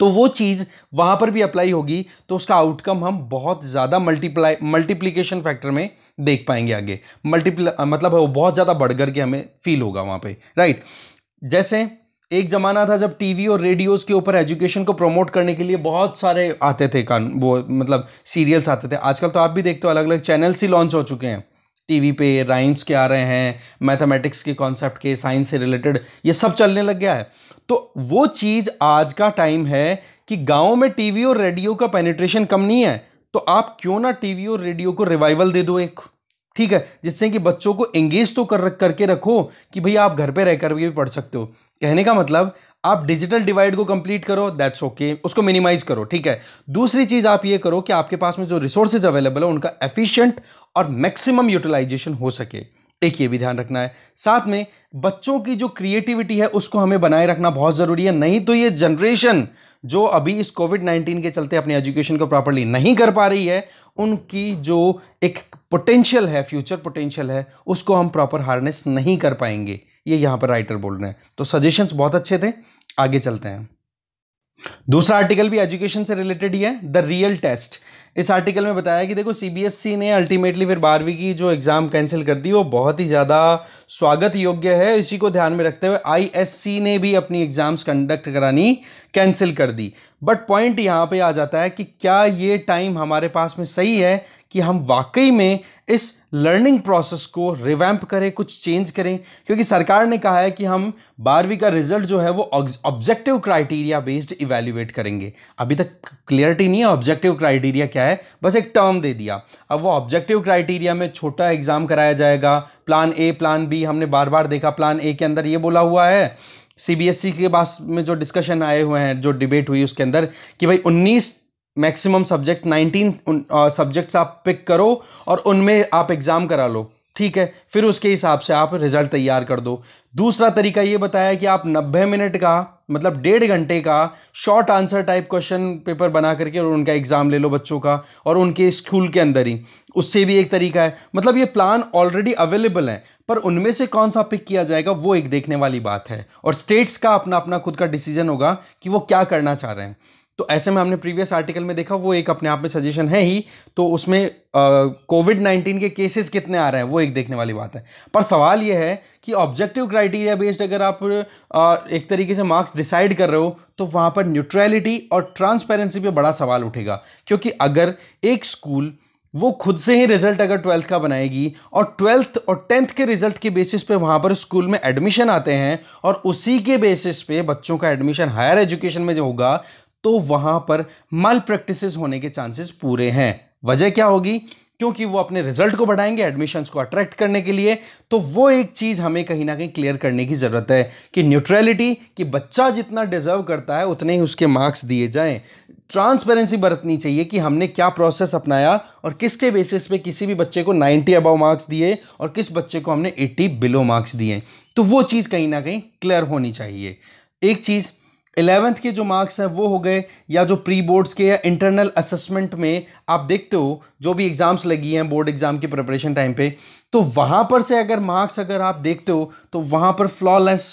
तो वो चीज़ वहाँ पर भी अप्लाई होगी तो उसका आउटकम हम बहुत ज़्यादा मल्टीप्लाई मल्टीप्लीकेशन फैक्टर में देख पाएंगे आगे मल्टीप्ल मतलब बहुत ज़्यादा बढ़ करके हमें फील होगा वहाँ पे राइट जैसे एक ज़माना था जब टीवी और रेडियोज़ के ऊपर एजुकेशन को प्रमोट करने के लिए बहुत सारे आते थे कान वो मतलब सीरियल्स आते थे आजकल तो आप भी देखते हो अलग अलग चैनल्स ही लॉन्च हो चुके हैं टीवी पे राइम्स के आ रहे हैं मैथमेटिक्स के कॉन्सेप्ट के साइंस से रिलेटेड ये सब चलने लग गया है तो वो चीज़ आज का टाइम है कि गाँव में टीवी और रेडियो का पेनिट्रेशन कम नहीं है तो आप क्यों ना टीवी और रेडियो को रिवाइवल दे दो एक ठीक है जिससे कि बच्चों को एंगेज तो कर करके रखो कि भाई आप घर पे रहकर भी पढ़ सकते हो कहने का मतलब आप डिजिटल डिवाइड को कंप्लीट करो दैट्स ओके okay, उसको मिनिमाइज करो ठीक है दूसरी चीज़ आप ये करो कि आपके पास में जो रिसोर्सेज अवेलेबल है उनका एफिशिएंट और मैक्सिमम यूटिलाइजेशन हो सके एक ये भी ध्यान रखना है साथ में बच्चों की जो क्रिएटिविटी है उसको हमें बनाए रखना बहुत ज़रूरी है नहीं तो ये जनरेशन जो अभी इस कोविड नाइन्टीन के चलते अपने एजुकेशन को प्रॉपरली नहीं कर पा रही है उनकी जो एक पोटेंशियल है फ्यूचर पोटेंशियल है उसको हम प्रॉपर हार्नेस नहीं कर पाएंगे ये यहाँ पर राइटर बोल रहे हैं तो सजेशंस बहुत अच्छे थे आगे चलते हैं दूसरा आर्टिकल भी एजुकेशन से रिलेटेड ही है द रियल टेस्ट इस आर्टिकल में बताया कि देखो सीबीएसई e ने अल्टीमेटली फिर बारहवीं की जो एग्ज़ाम कैंसिल कर दी वो बहुत ही ज़्यादा स्वागत योग्य है इसी को ध्यान में रखते हुए आईएससी ने भी अपनी एग्ज़ाम्स कंडक्ट करानी कैंसिल कर दी बट पॉइंट यहाँ पे आ जाता है कि क्या ये टाइम हमारे पास में सही है कि हम वाकई में इस लर्निंग प्रोसेस को रिवैम्प करें कुछ चेंज करें क्योंकि सरकार ने कहा है कि हम बारहवीं का रिजल्ट जो है वो ऑब्जेक्टिव क्राइटेरिया बेस्ड इवेल्युएट करेंगे अभी तक क्लियरिटी नहीं है ऑब्जेक्टिव क्राइटेरिया क्या है बस एक टर्म दे दिया अब वो ऑब्जेक्टिव क्राइटेरिया में छोटा एग्जाम कराया जाएगा प्लान ए प्लान बी हमने बार बार देखा प्लान ए के अंदर ये बोला हुआ है सी e के पास में जो डिस्कशन आए हुए हैं जो डिबेट हुई उसके अंदर कि भाई उन्नीस मैक्सिमम सब्जेक्ट नाइनटीन सब्जेक्ट्स आप पिक करो और उनमें आप एग्ज़ाम करा लो ठीक है फिर उसके हिसाब से आप रिज़ल्ट तैयार कर दो दूसरा तरीका ये बताया कि आप 90 मिनट का मतलब डेढ़ घंटे का short answer type question paper बना करके और उनका एग्ज़ाम ले लो बच्चों का और उनके स्कूल के अंदर ही उससे भी एक तरीका है मतलब ये प्लान ऑलरेडी अवेलेबल है पर उनमें से कौन सा पिक किया जाएगा वो एक देखने वाली बात है और स्टेट्स का अपना अपना खुद का डिसीजन होगा कि वो क्या करना चाह रहे हैं तो ऐसे में हमने प्रीवियस आर्टिकल में देखा वो एक अपने आप में सजेशन है ही तो उसमें कोविड नाइन्टीन के केसेस कितने आ रहे हैं वो एक देखने वाली बात है पर सवाल ये है कि ऑब्जेक्टिव क्राइटेरिया बेस्ड अगर आप आ, एक तरीके से मार्क्स डिसाइड कर रहे हो तो वहाँ पर न्यूट्रैलिटी और ट्रांसपेरेंसी पर बड़ा सवाल उठेगा क्योंकि अगर एक स्कूल वो खुद से ही रिजल्ट अगर ट्वेल्थ का बनाएगी और ट्वेल्थ और टेंथ के रिजल्ट के बेसिस पे वहाँ पर स्कूल में एडमिशन आते हैं और उसी के बेसिस पे बच्चों का एडमिशन हायर एजुकेशन में जो होगा तो वहां पर मल प्रैक्टिस होने के चांसेस पूरे हैं वजह क्या होगी क्योंकि वो अपने रिजल्ट को बढ़ाएंगे एडमिशंस को अट्रैक्ट करने के लिए तो वो एक चीज़ हमें कहीं ना कहीं क्लियर करने की ज़रूरत है कि न्यूट्रलिटी कि बच्चा जितना डिजर्व करता है उतने ही उसके मार्क्स दिए जाएं ट्रांसपेरेंसी बरतनी चाहिए कि हमने क्या प्रोसेस अपनाया और किसके बेसिस पे किसी भी बच्चे को 90 अबव मार्क्स दिए और किस बच्चे को हमने 80 बिलो मार्क्स दिए तो वो चीज़ कहीं ना कहीं क्लियर होनी चाहिए एक चीज़ इलेवेंथ के जो मार्क्स हैं वो हो गए या जो प्री बोर्ड्स के या इंटरनल असेसमेंट में आप देखते हो जो भी एग्ज़ाम्स लगी हैं बोर्ड एग्ज़ाम के प्रिपरेशन टाइम पे तो वहाँ पर से अगर मार्क्स अगर आप देखते हो तो वहाँ पर फ्लॉलेस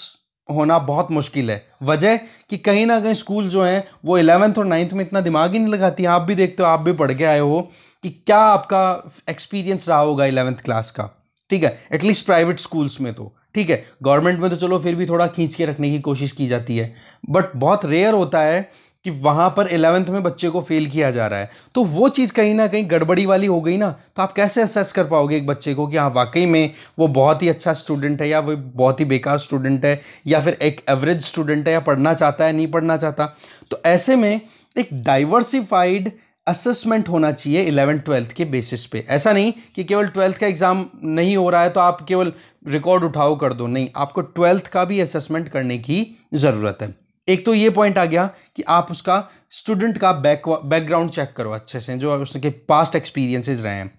होना बहुत मुश्किल है वजह कि कहीं ना कहीं स्कूल जो हैं वो इलेवंथ और नाइन्थ में इतना दिमाग ही नहीं लगाती आप भी देखते हो आप भी पढ़ के आए हो कि क्या आपका एक्सपीरियंस रहा होगा इलेवेंथ क्लास का ठीक है एटलीस्ट प्राइवेट स्कूल्स में तो ठीक है गवर्नमेंट में तो चलो फिर भी थोड़ा खींच के रखने की कोशिश की जाती है बट बहुत रेयर होता है कि वहाँ पर एलेवेंथ में बच्चे को फेल किया जा रहा है तो वो चीज़ कहीं ना कहीं गड़बड़ी वाली हो गई ना तो आप कैसे असेस कर पाओगे एक बच्चे को कि हाँ वाकई में वो बहुत ही अच्छा स्टूडेंट है या वो बहुत ही बेकार स्टूडेंट है या फिर एक एवरेज स्टूडेंट है या पढ़ना चाहता है नहीं पढ़ना चाहता तो ऐसे में एक डाइवर्सिफाइड असेसमेंट होना चाहिए इलेवेंथ ट्वेल्थ के बेसिस पे ऐसा नहीं कि केवल ट्वेल्थ का एग्ज़ाम नहीं हो रहा है तो आप केवल रिकॉर्ड उठाओ कर दो नहीं आपको ट्वेल्थ का भी असेसमेंट करने की ज़रूरत है एक तो ये पॉइंट आ गया कि आप उसका स्टूडेंट का बैक बैकग्राउंड चेक करो अच्छे से जो उसके पास्ट एक्सपीरियंसेस रहे हैं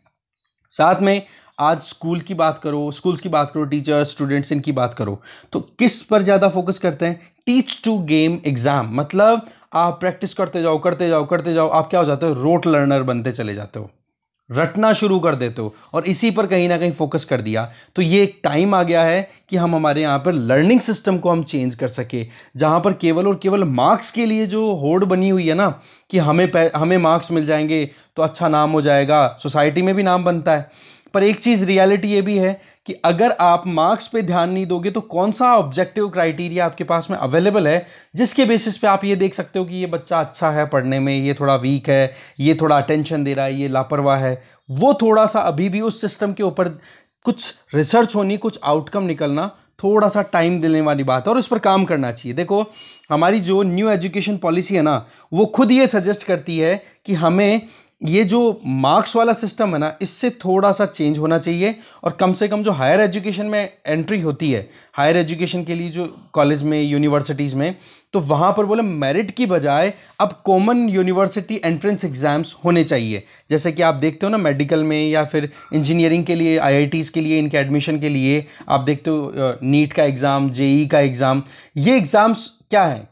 साथ में आज स्कूल की बात करो स्कूल्स की बात करो टीचर्स स्टूडेंट्स इनकी बात करो तो किस पर ज़्यादा फोकस करते हैं टीच टू गेम एग्ज़ाम मतलब आप प्रैक्टिस करते जाओ करते जाओ करते जाओ आप क्या हो जाते हो रोट लर्नर बनते चले जाते हो रटना शुरू कर देते हो और इसी पर कहीं ना कहीं फोकस कर दिया तो ये एक टाइम आ गया है कि हम हमारे यहाँ पर लर्निंग सिस्टम को हम चेंज कर सके जहाँ पर केवल और केवल मार्क्स के लिए जो होड़ बनी हुई है ना कि हमें हमें मार्क्स मिल जाएंगे तो अच्छा नाम हो जाएगा सोसाइटी में भी नाम बनता है पर एक चीज़ रियलिटी ये भी है कि अगर आप मार्क्स पे ध्यान नहीं दोगे तो कौन सा ऑब्जेक्टिव क्राइटेरिया आपके पास में अवेलेबल है जिसके बेसिस पे आप ये देख सकते हो कि ये बच्चा अच्छा है पढ़ने में ये थोड़ा वीक है ये थोड़ा अटेंशन दे रहा है ये लापरवाह है वो थोड़ा सा अभी भी उस सिस्टम के ऊपर कुछ रिसर्च होनी कुछ आउटकम निकलना थोड़ा सा टाइम देने वाली बात है और उस पर काम करना चाहिए देखो हमारी जो न्यू एजुकेशन पॉलिसी है ना वो खुद ये सजेस्ट करती है कि हमें ये जो मार्क्स वाला सिस्टम है ना इससे थोड़ा सा चेंज होना चाहिए और कम से कम जो हायर एजुकेशन में एंट्री होती है हायर एजुकेशन के लिए जो कॉलेज में यूनिवर्सिटीज़ में तो वहाँ पर बोले मेरिट की बजाय अब कॉमन यूनिवर्सिटी एंट्रेंस एग्ज़ाम्स होने चाहिए जैसे कि आप देखते हो ना मेडिकल में या फिर इंजीनियरिंग के लिए आई के लिए इनके एडमिशन के लिए आप देखते हो नीट का एग्ज़ाम जेई e e का एग्ज़ाम ये एग्ज़ाम्स क्या हैं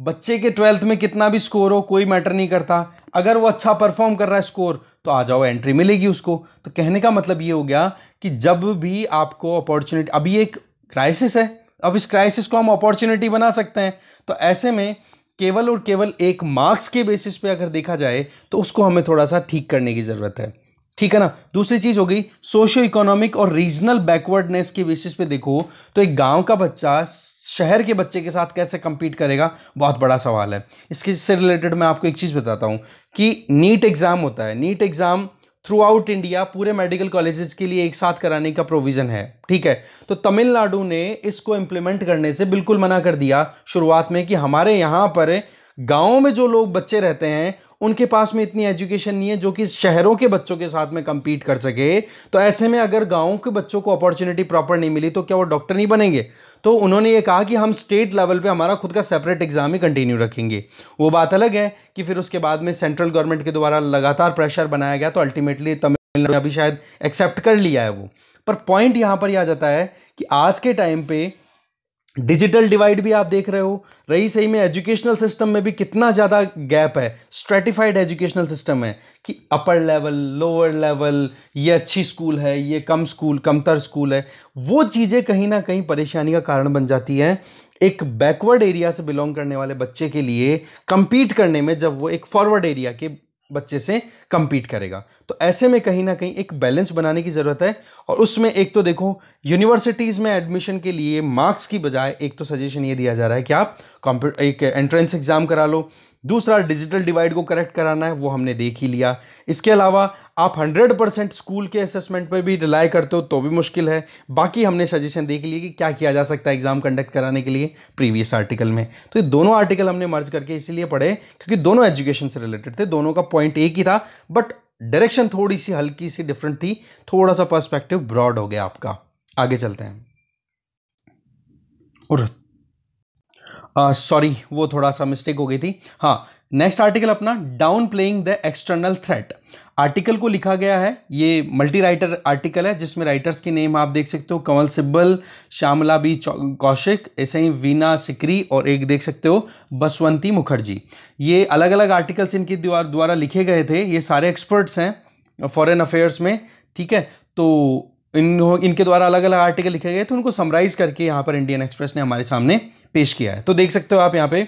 बच्चे के ट्वेल्थ में कितना भी स्कोर हो कोई मैटर नहीं करता अगर वो अच्छा परफॉर्म कर रहा है स्कोर तो आ जाओ एंट्री मिलेगी उसको तो कहने का मतलब ये हो गया कि जब भी आपको अपॉर्चुनिटी अभी एक क्राइसिस है अब इस क्राइसिस को हम अपॉर्चुनिटी बना सकते हैं तो ऐसे में केवल और केवल एक मार्क्स के बेसिस पे अगर देखा जाए तो उसको हमें थोड़ा सा ठीक करने की ज़रूरत है ठीक है ना दूसरी चीज हो गई सोशियो इकोनॉमिक और रीजनल बैकवर्डनेस के बेसिस पे देखो तो एक गांव का बच्चा शहर के बच्चे के साथ कैसे कम्पीट करेगा बहुत बड़ा सवाल है इसके से रिलेटेड मैं आपको एक चीज़ बताता हूँ कि नीट एग्ज़ाम होता है NEET exam throughout India पूरे मेडिकल कॉलेजेस के लिए एक साथ कराने का प्रोविज़न है ठीक है तो तमिलनाडु ने इसको इम्प्लीमेंट करने से बिल्कुल मना कर दिया शुरुआत में कि हमारे यहाँ पर गाँव में जो लोग बच्चे रहते हैं उनके पास में इतनी एजुकेशन नहीं है जो कि शहरों के बच्चों के साथ में कम्पीट कर सके तो ऐसे में अगर गाँव के बच्चों को अपॉर्चुनिटी प्रॉपर नहीं मिली तो क्या वो डॉक्टर नहीं बनेंगे तो उन्होंने ये कहा कि हम स्टेट लेवल पे हमारा खुद का सेपरेट एग्ज़ाम ही कंटिन्यू रखेंगे वो बात अलग है कि फिर उसके बाद में सेंट्रल गवर्नमेंट के द्वारा लगातार प्रेशर बनाया गया तो अल्टीमेटली तमिलनाडु अभी शायद एक्सेप्ट कर लिया है वो पर पॉइंट यहाँ पर यह आ जाता है कि आज के टाइम पे डिजिटल डिवाइड भी आप देख रहे हो रही सही में एजुकेशनल सिस्टम में भी कितना ज़्यादा गैप है स्ट्रेटिफाइड एजुकेशनल सिस्टम है कि अपर लेवल लोअर लेवल ये अच्छी स्कूल है ये कम स्कूल कमतर स्कूल है वो चीज़ें कहीं ना कहीं परेशानी का कारण बन जाती हैं एक बैकवर्ड एरिया से बिलोंग करने वाले बच्चे के लिए कंपीट करने में जब वो एक फॉरवर्ड एरिया के बच्चे से कंपीट करेगा तो ऐसे में कहीं ना कहीं एक बैलेंस बनाने की ज़रूरत है और उसमें एक तो देखो यूनिवर्सिटीज़ में एडमिशन के लिए मार्क्स की बजाय एक तो सजेशन ये दिया जा रहा है कि आप कॉम्प्यूट एक एंट्रेंस एग्ज़ाम करा लो दूसरा डिजिटल डिवाइड को करेक्ट कराना है वो हमने देख ही लिया इसके अलावा आप 100 परसेंट स्कूल के असेसमेंट पर भी रिलाई करते हो तो भी मुश्किल है बाकी हमने सजेशन देख लिए कि क्या किया जा सकता है एग्ज़ाम कंडक्ट कराने के लिए प्रीवियस आर्टिकल में तो ये दोनों आर्टिकल हमने मर्ज करके इसीलिए पढ़े क्योंकि दोनों एजुकेशन से रिलेटेड थे दोनों का पॉइंट एक ही था बट डायरेक्शन थोड़ी सी हल्की सी डिफरेंट थी थोड़ा सा पर्स्पेक्टिव ब्रॉड हो गया आपका आगे चलते हैं और सॉरी हाँ, वो थोड़ा सा मिस्टेक हो गई थी हाँ नेक्स्ट आर्टिकल अपना downplaying the external threat article को लिखा गया है ये मल्टी राइटर आर्टिकल है जिसमें राइटर्स के नेम आप देख सकते हो कंवल सिब्बल श्यामला बी कौशिक ऐसे ही वीना सिकरी और एक देख सकते हो बसवंती मुखर्जी ये अलग अलग आर्टिकल्स इनकी द्वारा लिखे गए थे ये सारे एक्सपर्ट्स हैं फॉरेन अफेयर्स में ठीक है तो इन इनके द्वारा अलग अलग आर्टिकल लिखे गए तो उनको समराइज़ करके यहाँ पर इंडियन एक्सप्रेस ने हमारे सामने पेश किया है तो देख सकते हो आप यहाँ पे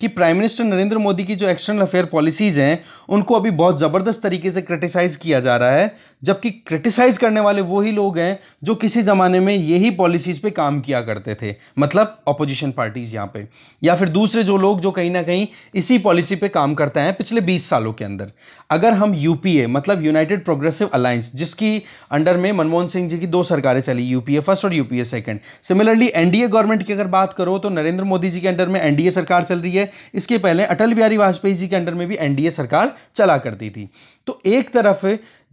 कि प्राइम मिनिस्टर नरेंद्र मोदी की जो एक्सटर्नल अफेयर पॉलिसीज़ हैं उनको अभी बहुत ज़बरदस्त तरीके से क्रिटिसाइज़ किया जा रहा है जबकि क्रिटिसाइज़ करने वाले वही लोग हैं जो किसी ज़माने में यही पॉलिसीज़ पे काम किया करते थे मतलब अपोजिशन पार्टीज़ यहाँ पे या फिर दूसरे जो लोग जो कहीं ना कहीं इसी पॉलिसी पे काम करते हैं पिछले 20 सालों के अंदर अगर हम यूपीए मतलब यूनाइटेड प्रोग्रेसिव अलायंस जिसकी अंडर में मनमोहन सिंह जी की दो सरकारें चली यूपीए फर्स्ट और UPA second similarly NDA government की अगर बात करो तो नरेंद्र मोदी जी के अंडर में एनडीए सरकार चल रही है इसके पहले अटल बिहारी वाजपेयी जी के अंडर में भी एनडीए सरकार चला करती थी तो एक तरफ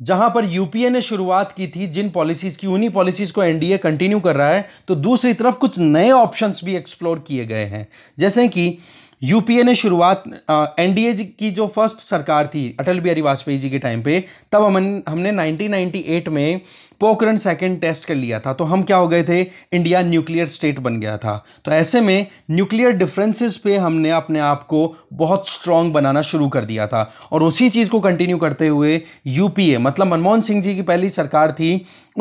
जहां पर यूपीए ने शुरुआत की थी जिन पॉलिसीज की उन्हीं पॉलिसीज को एनडीए कंटिन्यू कर रहा है तो दूसरी तरफ कुछ नए ऑप्शंस भी एक्सप्लोर किए गए हैं जैसे कि यूपीए ने शुरुआत एनडीए की जो फर्स्ट सरकार थी अटल बिहारी वाजपेयी जी के टाइम पे तब हम हमने 1998 में पोकरण सेकेंड टेस्ट कर लिया था तो हम क्या हो गए थे इंडिया न्यूक्लियर स्टेट बन गया था तो ऐसे में न्यूक्लियर डिफरेंसेस पे हमने अपने आप को बहुत स्ट्रांग बनाना शुरू कर दिया था और उसी चीज़ को कंटिन्यू करते हुए यूपीए मतलब मनमोहन सिंह जी की पहली सरकार थी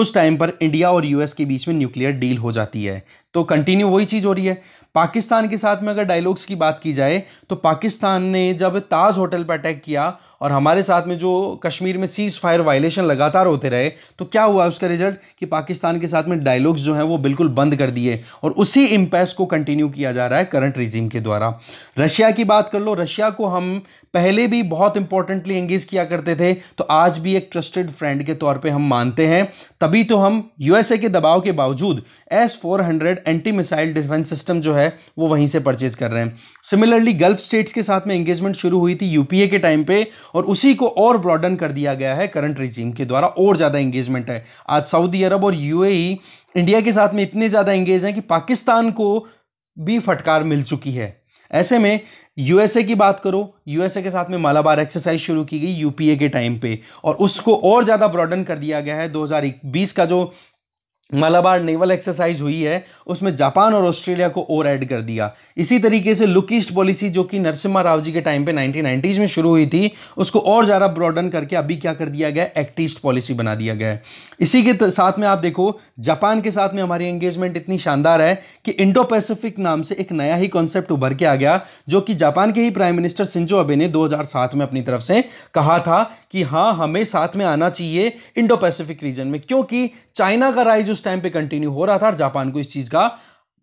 उस टाइम पर इंडिया और यूएस के बीच में न्यूक्लियर डील हो जाती है तो कंटिन्यू वही चीज़ हो रही है पाकिस्तान के साथ में अगर डायलॉग्स की बात की जाए तो पाकिस्तान ने जब ताज होटल पर अटैक किया और हमारे साथ में जो कश्मीर में सीज़ फायर वायलेशन लगातार होते रहे तो क्या हुआ उसका रिजल्ट कि पाकिस्तान के साथ में डायलॉग्स जो हैं वो बिल्कुल बंद कर दिए और उसी इम्पैस को कंटिन्यू किया जा रहा है करंट रिजीम के द्वारा रशिया की बात कर लो रशिया को हम पहले भी बहुत इंपॉर्टेंटली एंगेज किया करते थे तो आज भी एक ट्रस्टेड फ्रेंड के तौर पर हम मानते हैं तभी तो हम यूएसए के दबाव के बावजूद S four anti missile defence system जो है वो वहीं से परचेज कर रहे हैं सिमिलरली गल्फ स्टेट्स के साथ में एंगेजमेंट शुरू हुई थी यूपीए के टाइम पे और उसी को और ब्रॉडन कर दिया गया है करंट रिजीम के द्वारा और ज़्यादा एंगेजमेंट है आज सऊदी अरब और यूएई इंडिया e के साथ में इतने ज़्यादा एंगेज हैं कि पाकिस्तान को भी फटकार मिल चुकी है ऐसे में यूएसए की बात करो यूएसए के साथ में मालाबार एक्सरसाइज शुरू की गई यूपीए के टाइम पे और उसको और ज़्यादा ब्रॉडन कर दिया गया है 2020 का जो मलाबार नेवल एक्सरसाइज हुई है उसमें जापान और ऑस्ट्रेलिया को और ऐड कर दिया इसी तरीके से लुक ईस्ट पॉलिसी जो कि नरसिम्हा राव जी के टाइम पे 1990s में शुरू हुई थी उसको और ज़्यादा ब्रॉडन करके अभी क्या कर दिया गया एक्ट ईस्ट पॉलिसी बना दिया गया है इसी के साथ में आप देखो जापान के साथ में हमारी एंगेजमेंट इतनी शानदार है कि इंडो पैसिफिक नाम से एक नया ही कॉन्सेप्ट उभर के आ गया जो कि जापान के ही प्राइम मिनिस्टर सिंजो अबे ने दो में अपनी तरफ से कहा था कि हाँ हमें साथ में आना चाहिए इंडो पैसिफिक रीजन में क्योंकि चाइना का राइज उस टाइम पे कंटिन्यू हो रहा था और जापान को इस चीज़ का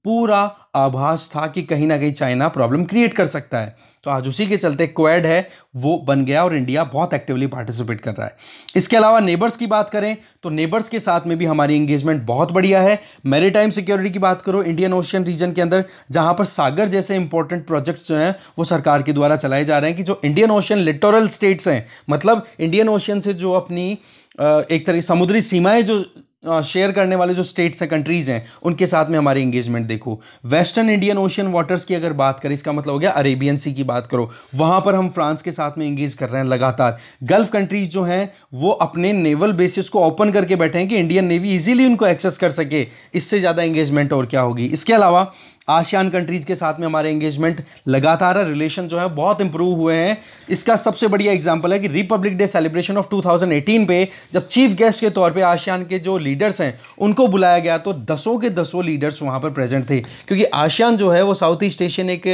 पूरा आभास था कि कहीं ना कहीं चाइना प्रॉब्लम क्रिएट कर सकता है तो आज उसी के चलते क्वेड है वो बन गया और इंडिया बहुत एक्टिवली पार्टिसिपेट कर रहा है इसके अलावा नेबर्स की बात करें तो नेबर्स के साथ में भी हमारी इंगेजमेंट बहुत बढ़िया है मेरीटाइम सिक्योरिटी की बात करो इंडियन ओशियन रीजन के अंदर जहां पर सागर जैसे इंपॉर्टेंट प्रोजेक्ट्स जो हैं वो सरकार के द्वारा चलाए जा रहे हैं कि जो इंडियन ओशियन लिटोरल स्टेट्स हैं मतलब इंडियन ओशियन से जो अपनी एक तरह समुद्री सीमाएं जो शेयर करने वाले जो स्टेट्स हैं कंट्रीज़ हैं उनके साथ में हमारी इंगेजमेंट देखो वेस्टर्न इंडियन ओशियन वाटर्स की अगर बात करें इसका मतलब हो गया अरेबियन सी की बात करो वहां पर हम फ्रांस के साथ में एंगेज कर रहे हैं लगातार गल्फ कंट्रीज़ जो हैं वो अपने नेवल बेसिस को ओपन करके बैठे हैं कि इंडियन नेवी इजिली उनको एक्सेस कर सके इससे ज़्यादा इंगेजमेंट और क्या होगी इसके अलावा आसियान कंट्रीज़ के साथ में हमारे एंगेजमेंट लगातार रिलेशन जो है बहुत इंप्रूव हुए हैं इसका सबसे बढ़िया एग्जाम्पल है कि रिपब्लिक डे सेलिब्रेशन ऑफ 2018 पे जब चीफ गेस्ट के तौर पे आसियान के जो लीडर्स हैं उनको बुलाया गया तो दसों के दसों लीडर्स वहाँ पर प्रेजेंट थे क्योंकि आसियान जो है वो साउथ ईस्ट एशियन एक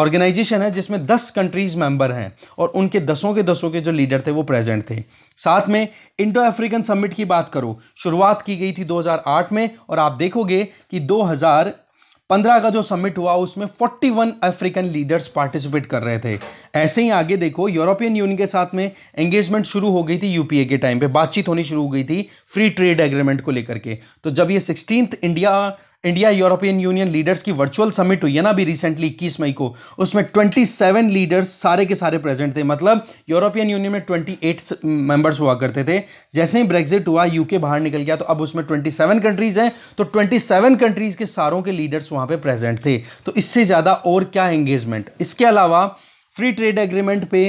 ऑर्गेनाइजेशन है जिसमें दस कंट्रीज़ मेंबर हैं और उनके दसों के दसों के जो लीडर थे वो प्रेजेंट थे साथ में इंडो अफ्रीकन समिट की बात करो शुरुआत की गई थी 2008 में और आप देखोगे कि पंद्रह का जो समिट हुआ उसमें 41 अफ्रीकन लीडर्स पार्टिसिपेट कर रहे थे ऐसे ही आगे देखो यूरोपियन यूनियन के साथ में एंगेजमेंट शुरू हो गई थी यूपीए के टाइम पे बातचीत होनी शुरू हो गई थी फ्री ट्रेड एग्रीमेंट को लेकर के तो जब ये sixteen India India European Union leaders की वर्चुअल समिट हुई है ना अभी रिसेंटली इक्कीस मई को उसमें ट्वेंटी सेवन लीडर्स सारे के सारे प्रेजेंट थे मतलब यूरोपियन यूनियन में ट्वेंटी एट मेंबर्स हुआ करते थे जैसे ही ब्रेग्जिट हुआ यूके बाहर निकल गया तो अब उसमें ट्वेंटी सेवन कंट्रीज हैं तो ट्वेंटी सेवन कंट्रीज के सारों के लीडर्स वहाँ पर प्रेजेंट थे तो इससे ज़्यादा और क्या एंगेजमेंट इसके अलावा फ्री ट्रेड एग्रीमेंट पे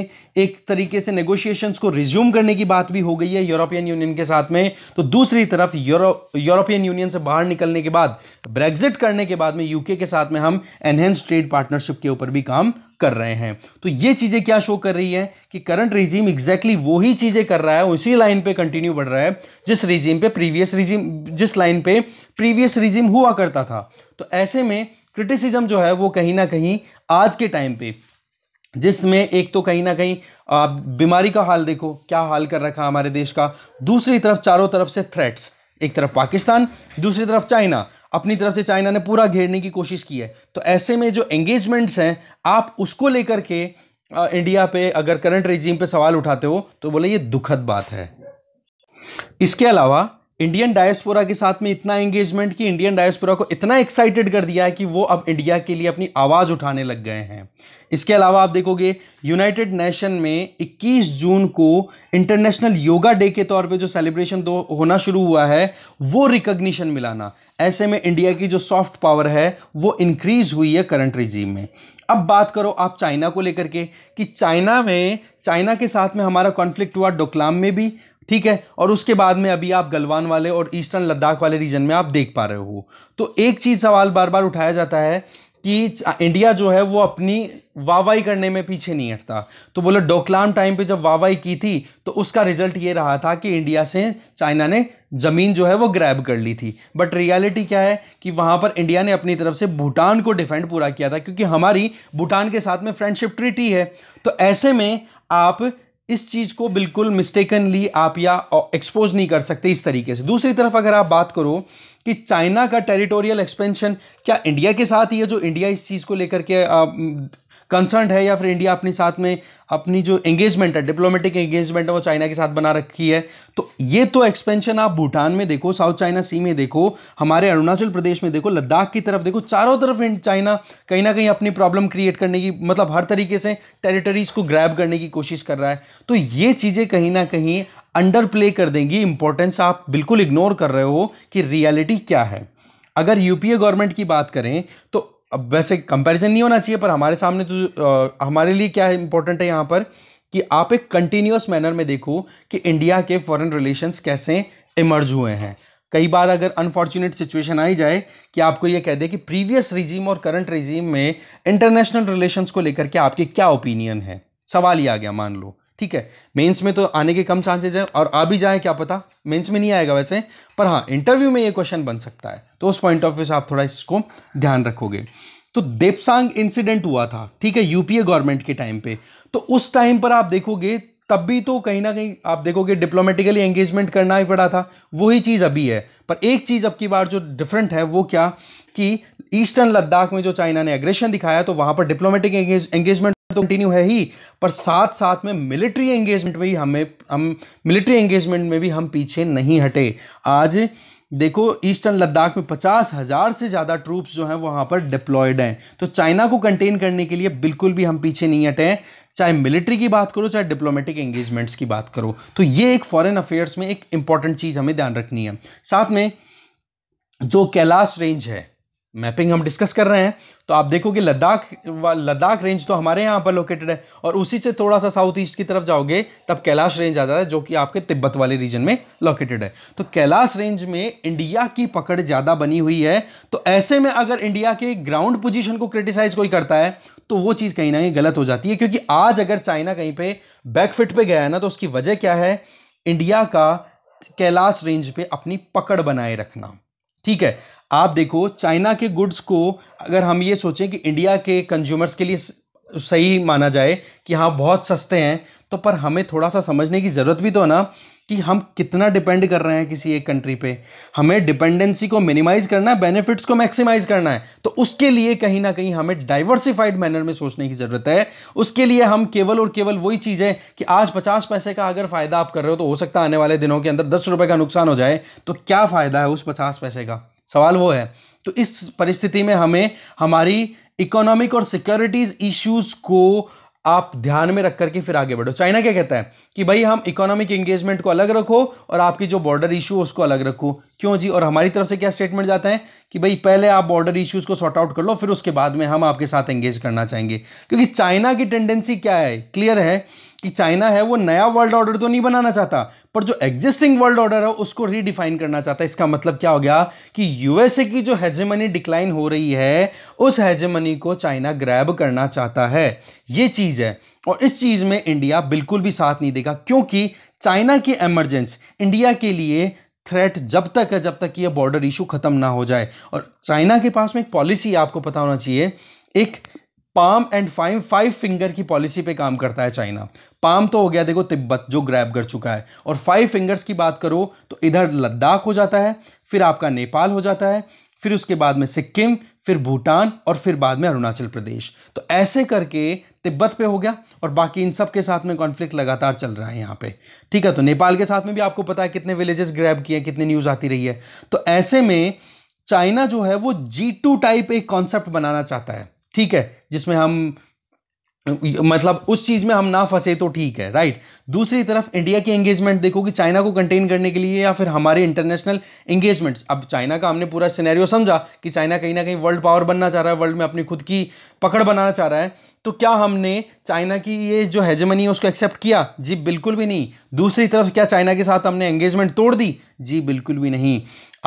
एक तरीके से नेगोशिएशंस को रिज्यूम करने की बात भी हो गई है यूरोपियन यूनियन के साथ में तो दूसरी तरफ यूरोपियन यूनियन से बाहर निकलने के बाद ब्रेग्जिट करने के बाद में यूके के साथ में हम एनहेंस ट्रेड पार्टनरशिप के ऊपर भी काम कर रहे हैं तो ये चीज़ें क्या शो कर रही है कि करंट रिजीम एग्जैक्टली वही चीज़ें कर रहा है उसी लाइन पे कंटिन्यू बढ़ रहा है जिस रिजीम पे प्रीवियस रिजीम जिस लाइन पे प्रीवियस रिजीम हुआ करता था तो ऐसे में क्रिटिसिज्म जो है वो कहीं ना कहीं आज के टाइम पे जिसमें एक तो कहीं ना कहीं आप बीमारी का हाल देखो क्या हाल कर रखा हमारे देश का दूसरी तरफ चारों तरफ से थ्रेट्स एक तरफ पाकिस्तान दूसरी तरफ चाइना अपनी तरफ से चाइना ने पूरा घेरने की कोशिश की है तो ऐसे में जो एंगेजमेंट्स हैं आप उसको लेकर के इंडिया पे अगर करंट रेजिम पे सवाल उठाते हो तो बोले ये दुखद बात है इसके अलावा इंडियन डायस्पोरा के साथ में इतना एंगेजमेंट कि इंडियन डायस्पोरा को इतना एक्साइटेड कर दिया है कि वो अब इंडिया के लिए अपनी आवाज़ उठाने लग गए हैं इसके अलावा आप देखोगे यूनाइटेड नेशन में 21 जून को इंटरनेशनल योगा डे के तौर पे जो सेलिब्रेशन दो होना शुरू हुआ है वो रिकग्निशन मिलाना ऐसे में इंडिया की जो सॉफ्ट पावर है वो इंक्रीज हुई है करंट रिजीम में अब बात करो आप चाइना को लेकर के कि चाइना में चाइना के साथ में हमारा कॉन्फ्लिक्ट हुआ डोकलाम में भी ठीक है और उसके बाद में अभी आप गलवान वाले और ईस्टर्न लद्दाख वाले रीजन में आप देख पा रहे हो तो एक चीज़ सवाल बार बार उठाया जाता है कि इंडिया जो है वो अपनी वावाई करने में पीछे नहीं हटता तो बोलो डोकलाम टाइम पे जब वावाई की थी तो उसका रिजल्ट ये रहा था कि इंडिया से चाइना ने ज़मीन जो है वो ग्रैब कर ली थी बट रियलिटी क्या है कि वहाँ पर इंडिया ने अपनी तरफ से भूटान को डिफेंड पूरा किया था क्योंकि हमारी भूटान के साथ में फ्रेंडशिप ट्रीटी है तो ऐसे में आप इस चीज़ को बिल्कुल मिस्टेकनली आप या एक्सपोज नहीं कर सकते इस तरीके से दूसरी तरफ अगर आप बात करो कि चाइना का टेरिटोरियल एक्सपेंशन क्या इंडिया के साथ ही है जो इंडिया इस चीज़ को लेकर के कंसर्न है या फिर इंडिया अपने साथ में अपनी जो एंगेजमेंट है डिप्लोमेटिक एंगेजमेंट है वो चाइना के साथ बना रखी है तो ये तो एक्सपेंशन आप भूटान में देखो साउथ चाइना सी में देखो हमारे अरुणाचल प्रदेश में देखो लद्दाख की तरफ देखो चारों तरफ चाइना कहीं ना कहीं अपनी प्रॉब्लम क्रिएट करने की मतलब हर तरीके से टेरिटरीज को ग्रैब करने की कोशिश कर रहा है तो ये चीज़ें कहीं ना कहीं अंडर प्ले कर देंगी इंपॉर्टेंस आप बिल्कुल इग्नोर कर रहे हो कि रियलिटी क्या है अगर यूपीए गवर्नमेंट की बात करें तो अब वैसे कंपैरिजन नहीं होना चाहिए पर हमारे सामने तो आ, हमारे लिए क्या इंपॉर्टेंट है यहाँ पर कि आप एक कंटिन्यूस मैनर में देखो कि इंडिया के फॉरेन रिलेशंस कैसे इमर्ज हुए हैं कई बार अगर अनफॉर्चुनेट सिचुएशन आई जाए कि आपको ये कह दे कि प्रीवियस रिजीम और करंट रिजीम में इंटरनेशनल रिलेशंस को लेकर के आपके क्या ओपिनियन है सवाल ही आ गया मान लो ठीक है मेंस में तो आने के कम चांसेस हैं और आ भी जाए क्या पता मेंस में नहीं आएगा वैसे पर हाँ इंटरव्यू में ये क्वेश्चन बन सकता है तो उस पॉइंट ऑफ व्यू से आप थोड़ा इसको ध्यान रखोगे तो देवसांग इंसिडेंट हुआ था ठीक है यूपीए गवर्नमेंट के टाइम पे तो उस टाइम पर आप देखोगे तब भी तो कहीं ना कहीं आप देखोगे डिप्लोमेटिकली एंगेजमेंट करना ही पड़ा था वही चीज़ अभी है पर एक चीज़ अब की बार जो डिफरेंट है वो क्या कि ईस्टर्न लद्दाख में जो चाइना ने एग्रेशन दिखाया तो वहाँ पर डिप्लोमेटिक एंगेजमेंट तो कंटिन्यू है ही पर साथ साथ में मिलिट्री एंगेजमेंट में भी हमें हम मिलिट्री एंगेजमेंट में भी हम पीछे नहीं हटे आज देखो ईस्टर्न लद्दाख में पचास हज़ार से ज़्यादा ट्रूप्स जो हैं वहां पर डिप्लॉयड हैं तो चाइना को कंटेन करने के लिए बिल्कुल भी हम पीछे नहीं हटे हैं चाहे मिलिट्री की बात करो चाहे डिप्लोमेटिक एंगेजमेंट्स की बात करो तो ये एक फॉरेन अफेयर्स में एक इंपॉर्टेंट चीज़ हमें ध्यान रखनी है साथ में जो कैलाश रेंज है मैपिंग हम डिस्कस कर रहे हैं तो आप देखोगे लद्दाख लद्दाख रेंज तो हमारे यहाँ पर लोकेटेड है और उसी से थोड़ा सा साउथ ईस्ट की तरफ जाओगे तब कैलाश रेंज आ जाता है जो कि आपके तिब्बत वाले रीजन में लोकेटेड है तो कैलाश रेंज में इंडिया की पकड़ ज़्यादा बनी हुई है तो ऐसे में अगर इंडिया के ग्राउंड पोजिशन को क्रिटिसाइज कोई करता है तो वो चीज़ कहीं ना कहीं गलत हो जाती है क्योंकि आज अगर चाइना कहीं पर बैकफिट पर गया है ना तो उसकी वजह क्या है इंडिया का कैलाश रेंज पर अपनी पकड़ बनाए रखना ठीक है आप देखो चाइना के गुड्स को अगर हम ये सोचें कि इंडिया के कंज्यूमर्स के लिए सही माना जाए कि हाँ बहुत सस्ते हैं तो पर हमें थोड़ा सा समझने की ज़रूरत भी तो है ना कि हम कितना डिपेंड कर रहे हैं किसी एक कंट्री पे हमें डिपेंडेंसी को मिनिमाइज करना है बेनिफिट्स को मैक्सिमाइज करना है तो उसके लिए कहीं ना कहीं हमें डाइवर्सिफाइड मैनर में सोचने की ज़रूरत है उसके लिए हम केवल और केवल वही चीज़ है कि आज पचास पैसे का अगर फ़ायदा आप कर रहे हो तो हो सकता है आने वाले दिनों के अंदर दस रुपये का नुकसान हो जाए तो क्या फ़ायदा है उस पचास पैसे का सवाल वो है तो इस परिस्थिति में हमें हमारी इकोनॉमिक और सिक्योरिटीज इश्यूज को आप ध्यान में रख करके फिर आगे बढ़ो चाइना क्या कहता है कि भाई हम इकोनॉमिक एंगेजमेंट को अलग रखो और आपकी जो बॉर्डर इशू है उसको अलग रखो क्यों जी और हमारी तरफ से क्या स्टेटमेंट जाता है कि भाई पहले आप बॉर्डर इश्यूज को सॉर्ट आउट कर लो फिर उसके बाद में हम आपके साथ एंगेज करना चाहेंगे क्योंकि चाइना की टेंडेंसी क्या है क्लियर है कि चाइना है वो नया वर्ल्ड ऑर्डर तो नहीं बनाना चाहता पर जो एग्जिस्टिंग वर्ल्ड ऑर्डर है उसको रीडिफाइन करना चाहता है इसका मतलब क्या हो गया कि यूएसए की जो हेजेमनी डिक्लाइन हो रही है उस हेजेमनी को चाइना ग्रैब करना चाहता है ये चीज़ है और इस चीज़ में इंडिया बिल्कुल भी साथ नहीं देगा क्योंकि चाइना की एमरजेंस इंडिया के लिए थ्रेट जब तक है जब तक ये बॉर्डर इशू ख़त्म ना हो जाए और चाइना के पास में एक पॉलिसी आपको पता होना चाहिए एक palm and five five finger की पॉलिसी पे काम करता है चाइना पाम तो हो गया देखो तिब्बत जो ग्रैब कर चुका है और फाइव फिंगर्स की बात करो तो इधर लद्दाख हो जाता है फिर आपका नेपाल हो जाता है फिर उसके बाद में सिक्किम फिर भूटान और फिर बाद में अरुणाचल प्रदेश तो ऐसे करके तिब्बत पे हो गया और बाकी इन सब के साथ में कॉन्फ्लिक्ट लगातार चल रहा है यहाँ पे ठीक है तो नेपाल के साथ में भी आपको पता है कितने विलेजेस ग्रैब किए हैं कितनी न्यूज़ आती रही है तो ऐसे में चाइना जो है वो जी टू टाइप एक कॉन्सेप्ट बनाना चाहता है ठीक है जिसमें हम मतलब उस चीज़ में हम ना फंसे तो ठीक है राइट दूसरी तरफ इंडिया की एंगेजमेंट देखो कि चाइना को कंटेन करने के लिए या फिर हमारे इंटरनेशनल एंगेजमेंट्स अब चाइना का हमने पूरा सिनेरियो समझा कि चाइना कहीं ना कहीं वर्ल्ड पावर बनना चाह रहा है वर्ल्ड में अपनी खुद की पकड़ बनाना चाह रहा है तो क्या हमने चाइना की ये जो हेजमनी है उसको एक्सेप्ट किया जी बिल्कुल भी नहीं दूसरी तरफ क्या चाइना के साथ हमने एंगेजमेंट तोड़ दी जी बिल्कुल भी नहीं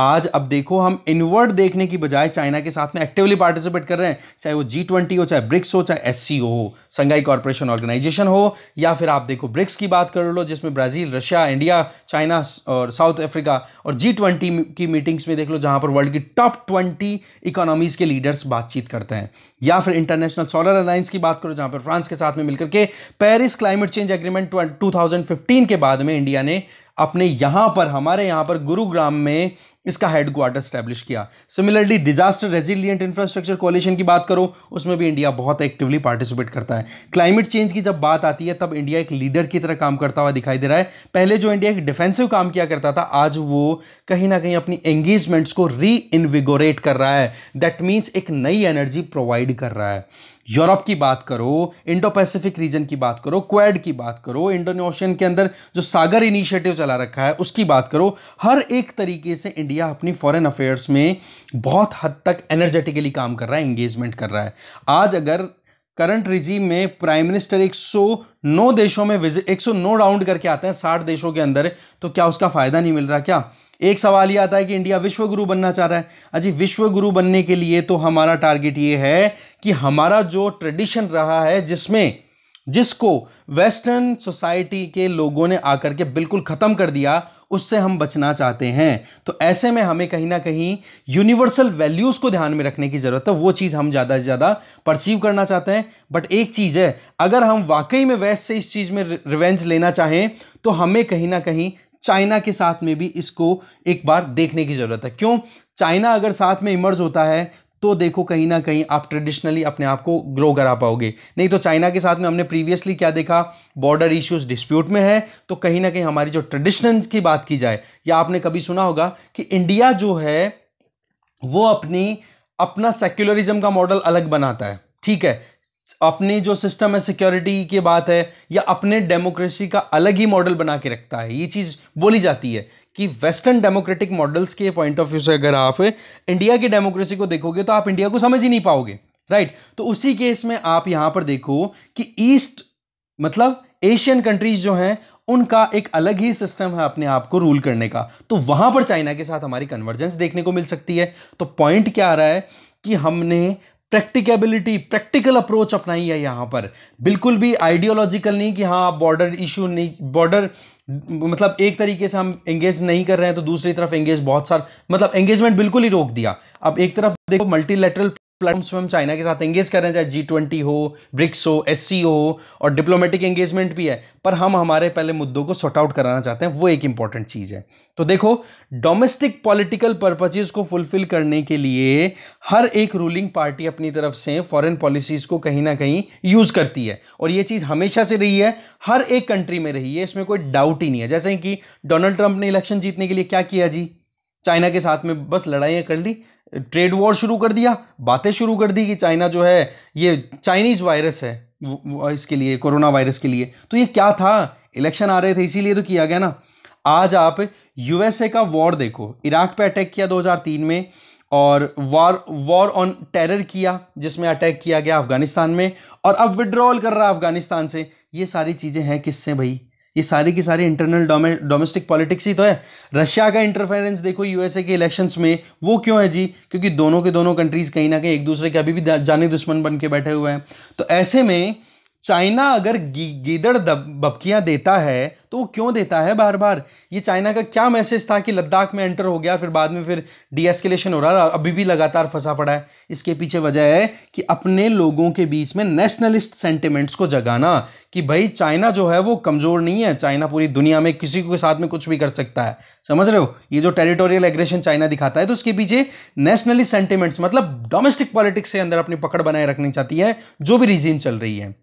आज अब देखो हम इनवर्ड देखने की बजाय चाइना के साथ में एक्टिवली पार्टिसिपेट कर रहे हैं चाहे वो जी ट्वेंटी हो चाहे ब्रिक्स हो चाहे एस सी हो संघाई कॉरपोरेशन ऑर्गेनाइजेशन हो या फिर आप देखो ब्रिक्स की बात कर लो जिसमें ब्राज़ील रशिया इंडिया चाइना और साउथ अफ्रीका और जी ट्वेंटी की मीटिंग्स में देख लो जहाँ पर वर्ल्ड की टॉप ट्वेंटी इकोनॉमीज़ के लीडर्स बातचीत करते हैं या फिर इंटरनेशनल सोलर अलायंस की बात करो जहाँ पर फ्रांस के साथ साथ में मिलकर के पेरिस क्लाइमेट चेंज एग्रीमेंट 2015 के बाद में इंडिया ने अपने यहाँ पर हमारे यहाँ पर गुरुग्राम में इसका हेडक्वार्टर स्टैब्लिश किया similarly disaster resilient infrastructure coalition की बात करो उसमें भी इंडिया बहुत एक्टिवली पार्टिसिपेट करता है क्लाइमेट चेंज की जब बात आती है तब इंडिया एक लीडर की तरह काम करता हुआ दिखाई दे रहा है पहले जो इंडिया एक डिफेंसिव काम किया करता था आज वो कहीं ना कहीं अपनी एंगेजमेंट्स को री इन्विगोरेट कर रहा है दैट मीन्स एक नई एनर्जी प्रोवाइड कर रहा है यूरोप की बात करो इंडो पैसिफिक रीजन की बात करो क्वेड की बात करो इंडोनेशियन के अंदर जो सागर इनिशिएटिव चला रखा है उसकी बात करो हर एक तरीके से इंडिया अपनी फॉरेन अफेयर्स में बहुत हद तक एनर्जेटिकली काम कर रहा है एंगेजमेंट कर रहा है आज अगर करंट रिजीम में प्राइम मिनिस्टर 109 देशों में विजिट 109 राउंड करके आते हैं 60 देशों के अंदर तो क्या उसका फ़ायदा नहीं मिल रहा क्या एक सवाल ये आता है कि इंडिया विश्व गुरु बनना चाह रहा है अजी विश्व गुरु बनने के लिए तो हमारा टारगेट ये है कि हमारा जो ट्रेडिशन रहा है जिसमें जिसको वेस्टर्न सोसाइटी के लोगों ने आकर के बिल्कुल ख़त्म कर दिया उससे हम बचना चाहते हैं तो ऐसे में हमें कहीं ना कहीं यूनिवर्सल वैल्यूज़ को ध्यान में रखने की ज़रूरत है वो चीज़ हम ज़्यादा से ज़्यादा परसीव करना चाहते हैं बट एक चीज़ है अगर हम वाकई में वेस्ट से इस चीज़ में रिवेंज लेना चाहें तो हमें कहीं ना कहीं चाइना के साथ में भी इसको एक बार देखने की ज़रूरत है क्यों चाइना अगर साथ में इमर्ज होता है तो देखो कहीं ना कहीं आप ट्रेडिशनली अपने आप को ग्रो करा पाओगे नहीं तो चाइना के साथ में हमने प्रीवियसली क्या देखा बॉर्डर इश्यूज डिस्प्यूट में है तो कहीं ना कहीं हमारी जो ट्रेडिशनल की बात की जाए या आपने कभी सुना होगा कि इंडिया जो है वो अपनी अपना सेक्युलरिज्म का मॉडल अलग बनाता है ठीक है अपने जो सिस्टम है सिक्योरिटी की बात है या अपने डेमोक्रेसी का अलग ही मॉडल बना के रखता है ये चीज़ बोली जाती है कि वेस्टर्न डेमोक्रेटिक मॉडल्स के पॉइंट ऑफ व्यू से अगर आप इंडिया की डेमोक्रेसी को देखोगे तो आप इंडिया को समझ ही नहीं पाओगे राइट right? तो उसी केस में आप यहां पर देखो कि ईस्ट मतलब एशियन कंट्रीज जो हैं उनका एक अलग ही सिस्टम है अपने आप को रूल करने का तो वहां पर चाइना के साथ हमारी कन्वर्जेंस देखने को मिल सकती है तो पॉइंट क्या आ रहा है कि हमने प्रैक्टिकेबिलिटी प्रैक्टिकल अप्रोच अपनाई है यहाँ पर बिल्कुल भी आइडियोलॉजिकल नहीं कि हाँ बॉर्डर इशू नहीं बॉर्डर मतलब एक तरीके से हम एंगेज नहीं कर रहे हैं तो दूसरी तरफ एंगेज बहुत सारा मतलब एंगेजमेंट बिल्कुल ही रोक दिया अब एक तरफ देखो मल्टीलेटरल प्लेटफॉर्म्स में हम चाइना के साथ एंगेज कर रहे हैं चाहे जी ट्वेंटी हो ब्रिक्स हो एस हो और डिप्लोमेटिक एंगेजमेंट भी है पर हम हमारे पहले मुद्दों को सॉर्ट आउट कराना चाहते हैं वो एक इंपॉर्टेंट चीज़ है तो देखो डोमेस्टिक पॉलिटिकल पर्पजेज को फुलफिल करने के लिए हर एक रूलिंग पार्टी अपनी तरफ से फॉरेन पॉलिसीज़ को कहीं ना कहीं यूज़ करती है और ये चीज़ हमेशा से रही है हर एक कंट्री में रही है इसमें कोई डाउट ही नहीं है जैसे कि डोनाल्ड ट्रंप ने इलेक्शन जीतने के लिए क्या किया जी चाइना के साथ में बस लड़ाइयाँ कर ली ट्रेड वॉर शुरू कर दिया बातें शुरू कर दी कि चाइना जो है ये चाइनीज वायरस है इसके लिए कोरोना वायरस के लिए तो ये क्या था इलेक्शन आ रहे थे इसीलिए तो किया गया ना आज आप यूएसए का वॉर देखो इराक पे अटैक किया 2003 में और वॉर वॉर ऑन टेरर किया जिसमें अटैक किया गया अफगानिस्तान में और अब विड्रॉल कर रहा है अफगानिस्तान से ये सारी चीज़ें हैं किससे भाई ये सारी की सारी इंटरनल डोमेस्टिक पॉलिटिक्स ही तो है रशिया का इंटरफेरेंस देखो यूएसए के इलेक्शंस में वो क्यों है जी क्योंकि दोनों के दोनों कंट्रीज़ कहीं ना कहीं एक दूसरे के अभी भी जाने दुश्मन बन के बैठे हुए हैं तो ऐसे में चाइना अगर गिदड़ गीदड़ देता है तो वो क्यों देता है बार बार ये चाइना का क्या मैसेज था कि लद्दाख में एंटर हो गया फिर बाद में फिर डीएसकेलेशन हो रहा है अभी भी लगातार फंसा पड़ा है इसके पीछे वजह है कि अपने लोगों के बीच में नेशनलिस्ट सेंटिमेंट्स को जगाना कि भाई चाइना जो है वो कमज़ोर नहीं है चाइना पूरी दुनिया में किसी के साथ में कुछ भी कर सकता है समझ रहे हो ये जो टेरिटोरियल एग्रेशन चाइना दिखाता है तो उसके पीछे नेशनलिस्ट सेंटिमेंट्स मतलब डोमेस्टिक पॉलिटिक्स से अंदर अपनी पकड़ बनाए रखनी चाहती है जो भी रिजीम चल रही है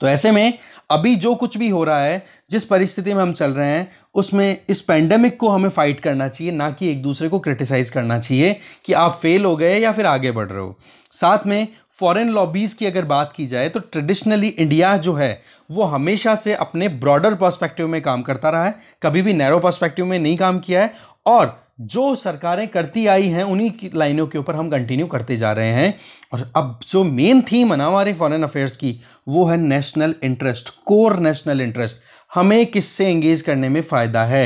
तो ऐसे में अभी जो कुछ भी हो रहा है जिस परिस्थिति में हम चल रहे हैं उसमें इस पैंडेमिक को हमें फाइट करना चाहिए ना कि एक दूसरे को क्रिटिसाइज़ करना चाहिए कि आप फेल हो गए या फिर आगे बढ़ रहे हो साथ में फॉरेन लॉबीज़ की अगर बात की जाए तो ट्रेडिशनली इंडिया जो है वो हमेशा से अपने ब्रॉडर पर्सपेक्टिव में काम करता रहा है कभी भी नैरो पर्सपेक्टिव में नहीं काम किया है और जो सरकारें करती आई हैं उन्हीं की लाइनों के ऊपर हम कंटिन्यू करते जा रहे हैं और अब जो मेन थीम है हमारे फॉरेन अफेयर्स की वो है national interest core national interest हमें किससे एंगेज करने में फ़ायदा है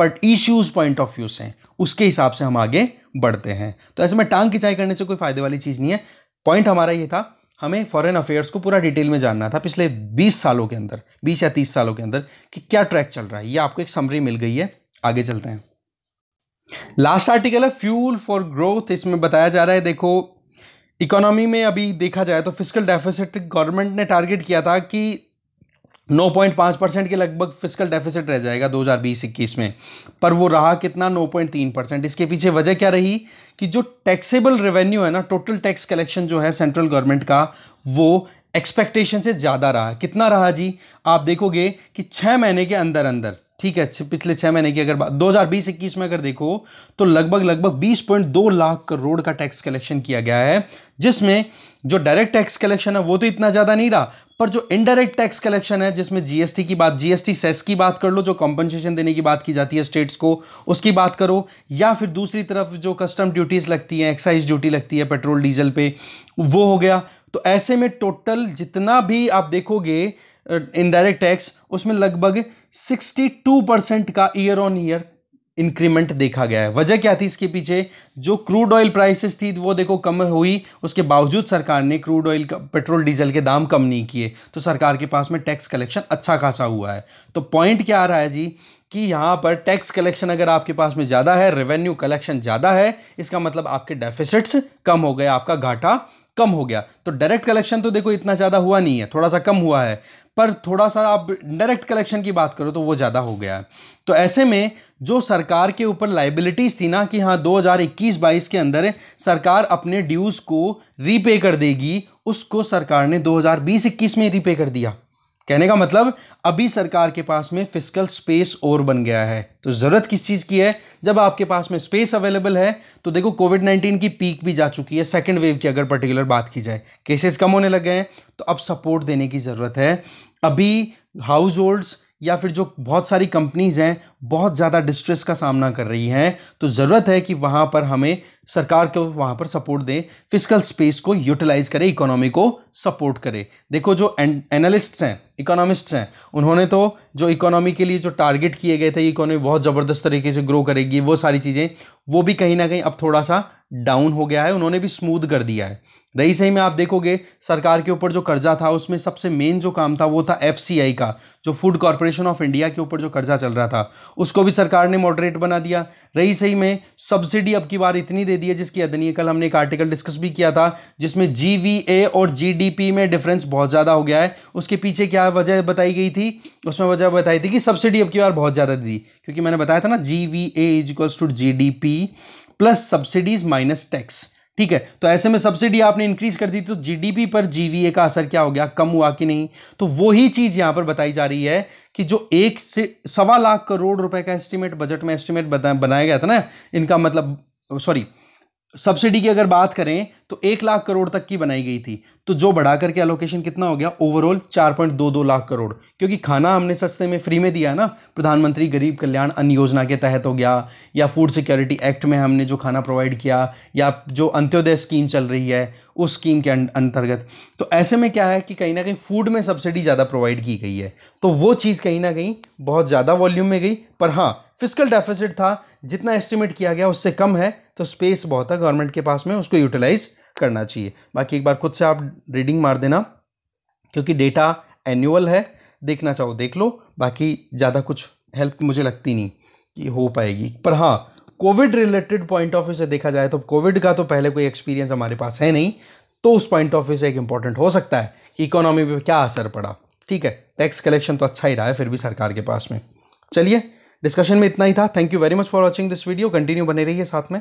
but issues point of view से उसके हिसाब से हम आगे बढ़ते हैं तो ऐसे में टांग खिंचाई करने से कोई फ़ायदे वाली चीज़ नहीं है पॉइंट हमारा ये था हमें फॉरेन अफेयर्स को पूरा डिटेल में जानना था पिछले 20 सालों के अंदर 20 या 30 सालों के अंदर कि क्या ट्रैक चल रहा है ये आपको एक समरी मिल गई है आगे चलते हैं लास्ट आर्टिकल है फ्यूल फॉर ग्रोथ इसमें बताया जा रहा है देखो इकोनॉमी में अभी देखा जाए तो फिजिकल डेफिसिट गवर्नमेंट ने टारगेट किया था कि 9.5 परसेंट के लगभग फिजिकल डेफिसिट रह जाएगा 2020-21 में पर वो रहा कितना 9.3 परसेंट इसके पीछे वजह क्या रही कि जो टैक्सेबल रेवेन्यू है ना टोटल टैक्स कलेक्शन जो है सेंट्रल गवर्नमेंट का वो एक्सपेक्टेशन से ज़्यादा रहा कितना रहा जी आप देखोगे कि छः महीने के अंदर अंदर ठीक है पिछले छह महीने की अगर बात दो हज़ार बीस इक्कीस में अगर देखो तो लगभग लगभग बीस पॉइंट दो लाख करोड़ का टैक्स कलेक्शन किया गया है जिसमें जो डायरेक्ट टैक्स कलेक्शन है वो तो इतना ज़्यादा नहीं रहा पर जो इनडायरेक्ट टैक्स कलेक्शन है जिसमें जीएसटी की बात जीएसटी सेस की बात कर लो जो कॉम्पनसेशन देने की बात की जाती है स्टेट्स को उसकी बात करो या फिर दूसरी तरफ जो कस्टम ड्यूटीज़ लगती हैं एक्साइज ड्यूटी लगती है पेट्रोल डीजल पे वो हो गया तो ऐसे में टोटल जितना भी आप देखोगे इनडायरेक्ट टैक्स उसमें लगभग 62 परसेंट का ईयर ऑन ईयर इंक्रीमेंट देखा गया है वजह क्या थी इसके पीछे जो क्रूड ऑयल प्राइसेस थी वो देखो कम हुई उसके बावजूद सरकार ने क्रूड ऑयल का पेट्रोल डीजल के दाम कम नहीं किए तो सरकार के पास में टैक्स कलेक्शन अच्छा खासा हुआ है तो पॉइंट क्या आ रहा है जी कि यहाँ पर टैक्स कलेक्शन अगर आपके पास में ज़्यादा है रेवेन्यू कलेक्शन ज़्यादा है इसका मतलब आपके डेफिसिट्स कम हो गए आपका घाटा कम हो गया तो डायरेक्ट कलेक्शन तो देखो इतना ज़्यादा हुआ नहीं है थोड़ा सा कम हुआ है पर थोड़ा सा आप डायरेक्ट कलेक्शन की बात करो तो वो ज़्यादा हो गया है तो ऐसे में जो सरकार के ऊपर लाइबिलिटीज़ थी ना कि हाँ 2021-22 के अंदर सरकार अपने ड्यूज़ को रीपे कर देगी उसको सरकार ने 2020-21 में रीपे कर दिया कहने का मतलब अभी सरकार के पास में फिजिकल स्पेस और बन गया है तो ज़रूरत किस चीज़ की है जब आपके पास में स्पेस अवेलेबल है तो देखो कोविड 19 की पीक भी जा चुकी है सेकेंड वेव की अगर पर्टिकुलर बात की जाए केसेस कम होने लग गए हैं तो अब सपोर्ट देने की ज़रूरत है अभी हाउस होल्ड्स या फिर जो बहुत सारी कंपनीज़ हैं बहुत ज़्यादा डिस्ट्रेस का सामना कर रही हैं तो ज़रूरत है कि वहाँ पर हमें सरकार को वहाँ पर सपोर्ट दें फिजिकल स्पेस को यूटिलाइज करें इकोनॉमी को सपोर्ट करें देखो जो एनालिस्ट्स हैं इकोनॉमिस्ट्स हैं उन्होंने तो जो इकोनॉमी के लिए जो टारगेट किए गए थे इकोनॉमी बहुत ज़बरदस्त तरीके से ग्रो करेगी वो सारी चीज़ें वो भी कहीं ना कहीं अब थोड़ा सा डाउन हो गया है उन्होंने भी स्मूद कर दिया है रही सही में आप देखोगे सरकार के ऊपर जो कर्जा था उसमें सबसे मेन जो काम था वो था एफ का जो फूड कॉरपोरेशन ऑफ इंडिया के ऊपर जो कर्जा चल रहा था उसको भी सरकार ने मॉडरेट बना दिया रही सही में सब्सिडी अब की बार इतनी दे दी है जिसकी अदनीय कल हमने एक आर्टिकल डिस्कस भी किया था जिसमें जी और जी में डिफरेंस बहुत ज़्यादा हो गया है उसके पीछे क्या वजह बताई गई थी उसमें वजह बताई थी कि सब्सिडी अब की बार बहुत ज़्यादा दी क्योंकि मैंने बताया था ना G V as to plus subsidies minus tax ठीक है तो ऐसे में सब्सिडी आपने इंक्रीज कर दी तो जीडीपी पर जीवीए का असर क्या हो गया कम हुआ कि नहीं तो वही चीज यहां पर बताई जा रही है कि जो एक से सवा लाख करोड़ रुपए का एस्टीमेट बजट में एस्टीमेट बनाया गया था ना इनका मतलब सॉरी सब्सिडी की अगर बात करें तो एक लाख करोड़ तक की बनाई गई थी तो जो बढ़ा करके एलोकेशन कितना हो गया ओवरऑल चार पॉइंट दो दो लाख करोड़ क्योंकि खाना हमने सस्ते में फ्री में दिया ना प्रधानमंत्री गरीब कल्याण अन्न योजना के तहत हो गया या फूड सिक्योरिटी एक्ट में हमने जो खाना प्रोवाइड किया या जो अंत्योदय स्कीम चल रही है उस स्कीम के अं-, अंतर्गत तो ऐसे में क्या है कि कहीं ना कहीं फूड में सब्सिडी ज़्यादा प्रोवाइड की गई है तो वो चीज़ कहीं ना कहीं बहुत ज़्यादा वॉल्यूम में गई पर हाँ फिजिकल डेफिसिट था जितना एस्टिमेट किया गया उससे कम है तो स्पेस बहुत है गवर्नमेंट के पास में उसको यूटिलाइज करना चाहिए बाकी एक बार खुद से आप रीडिंग मार देना क्योंकि डेटा एनुअल है देखना चाहो देख लो बाकी ज़्यादा कुछ हेल्प मुझे लगती नहीं कि हो पाएगी पर हाँ COVID related point of view से देखा जाए तो कोविड का तो पहले कोई एक्सपीरियंस हमारे पास है नहीं तो उस पॉइंट ऑफ व्यू से एक इंपॉर्टेंट हो सकता है कि इकोनॉमी पर क्या असर पड़ा ठीक है टैक्स कलेक्शन तो अच्छा ही रहा है फिर भी सरकार के पास में चलिए डिस्कशन में इतना ही था thank you very much for watching this video continue बने रहिए साथ में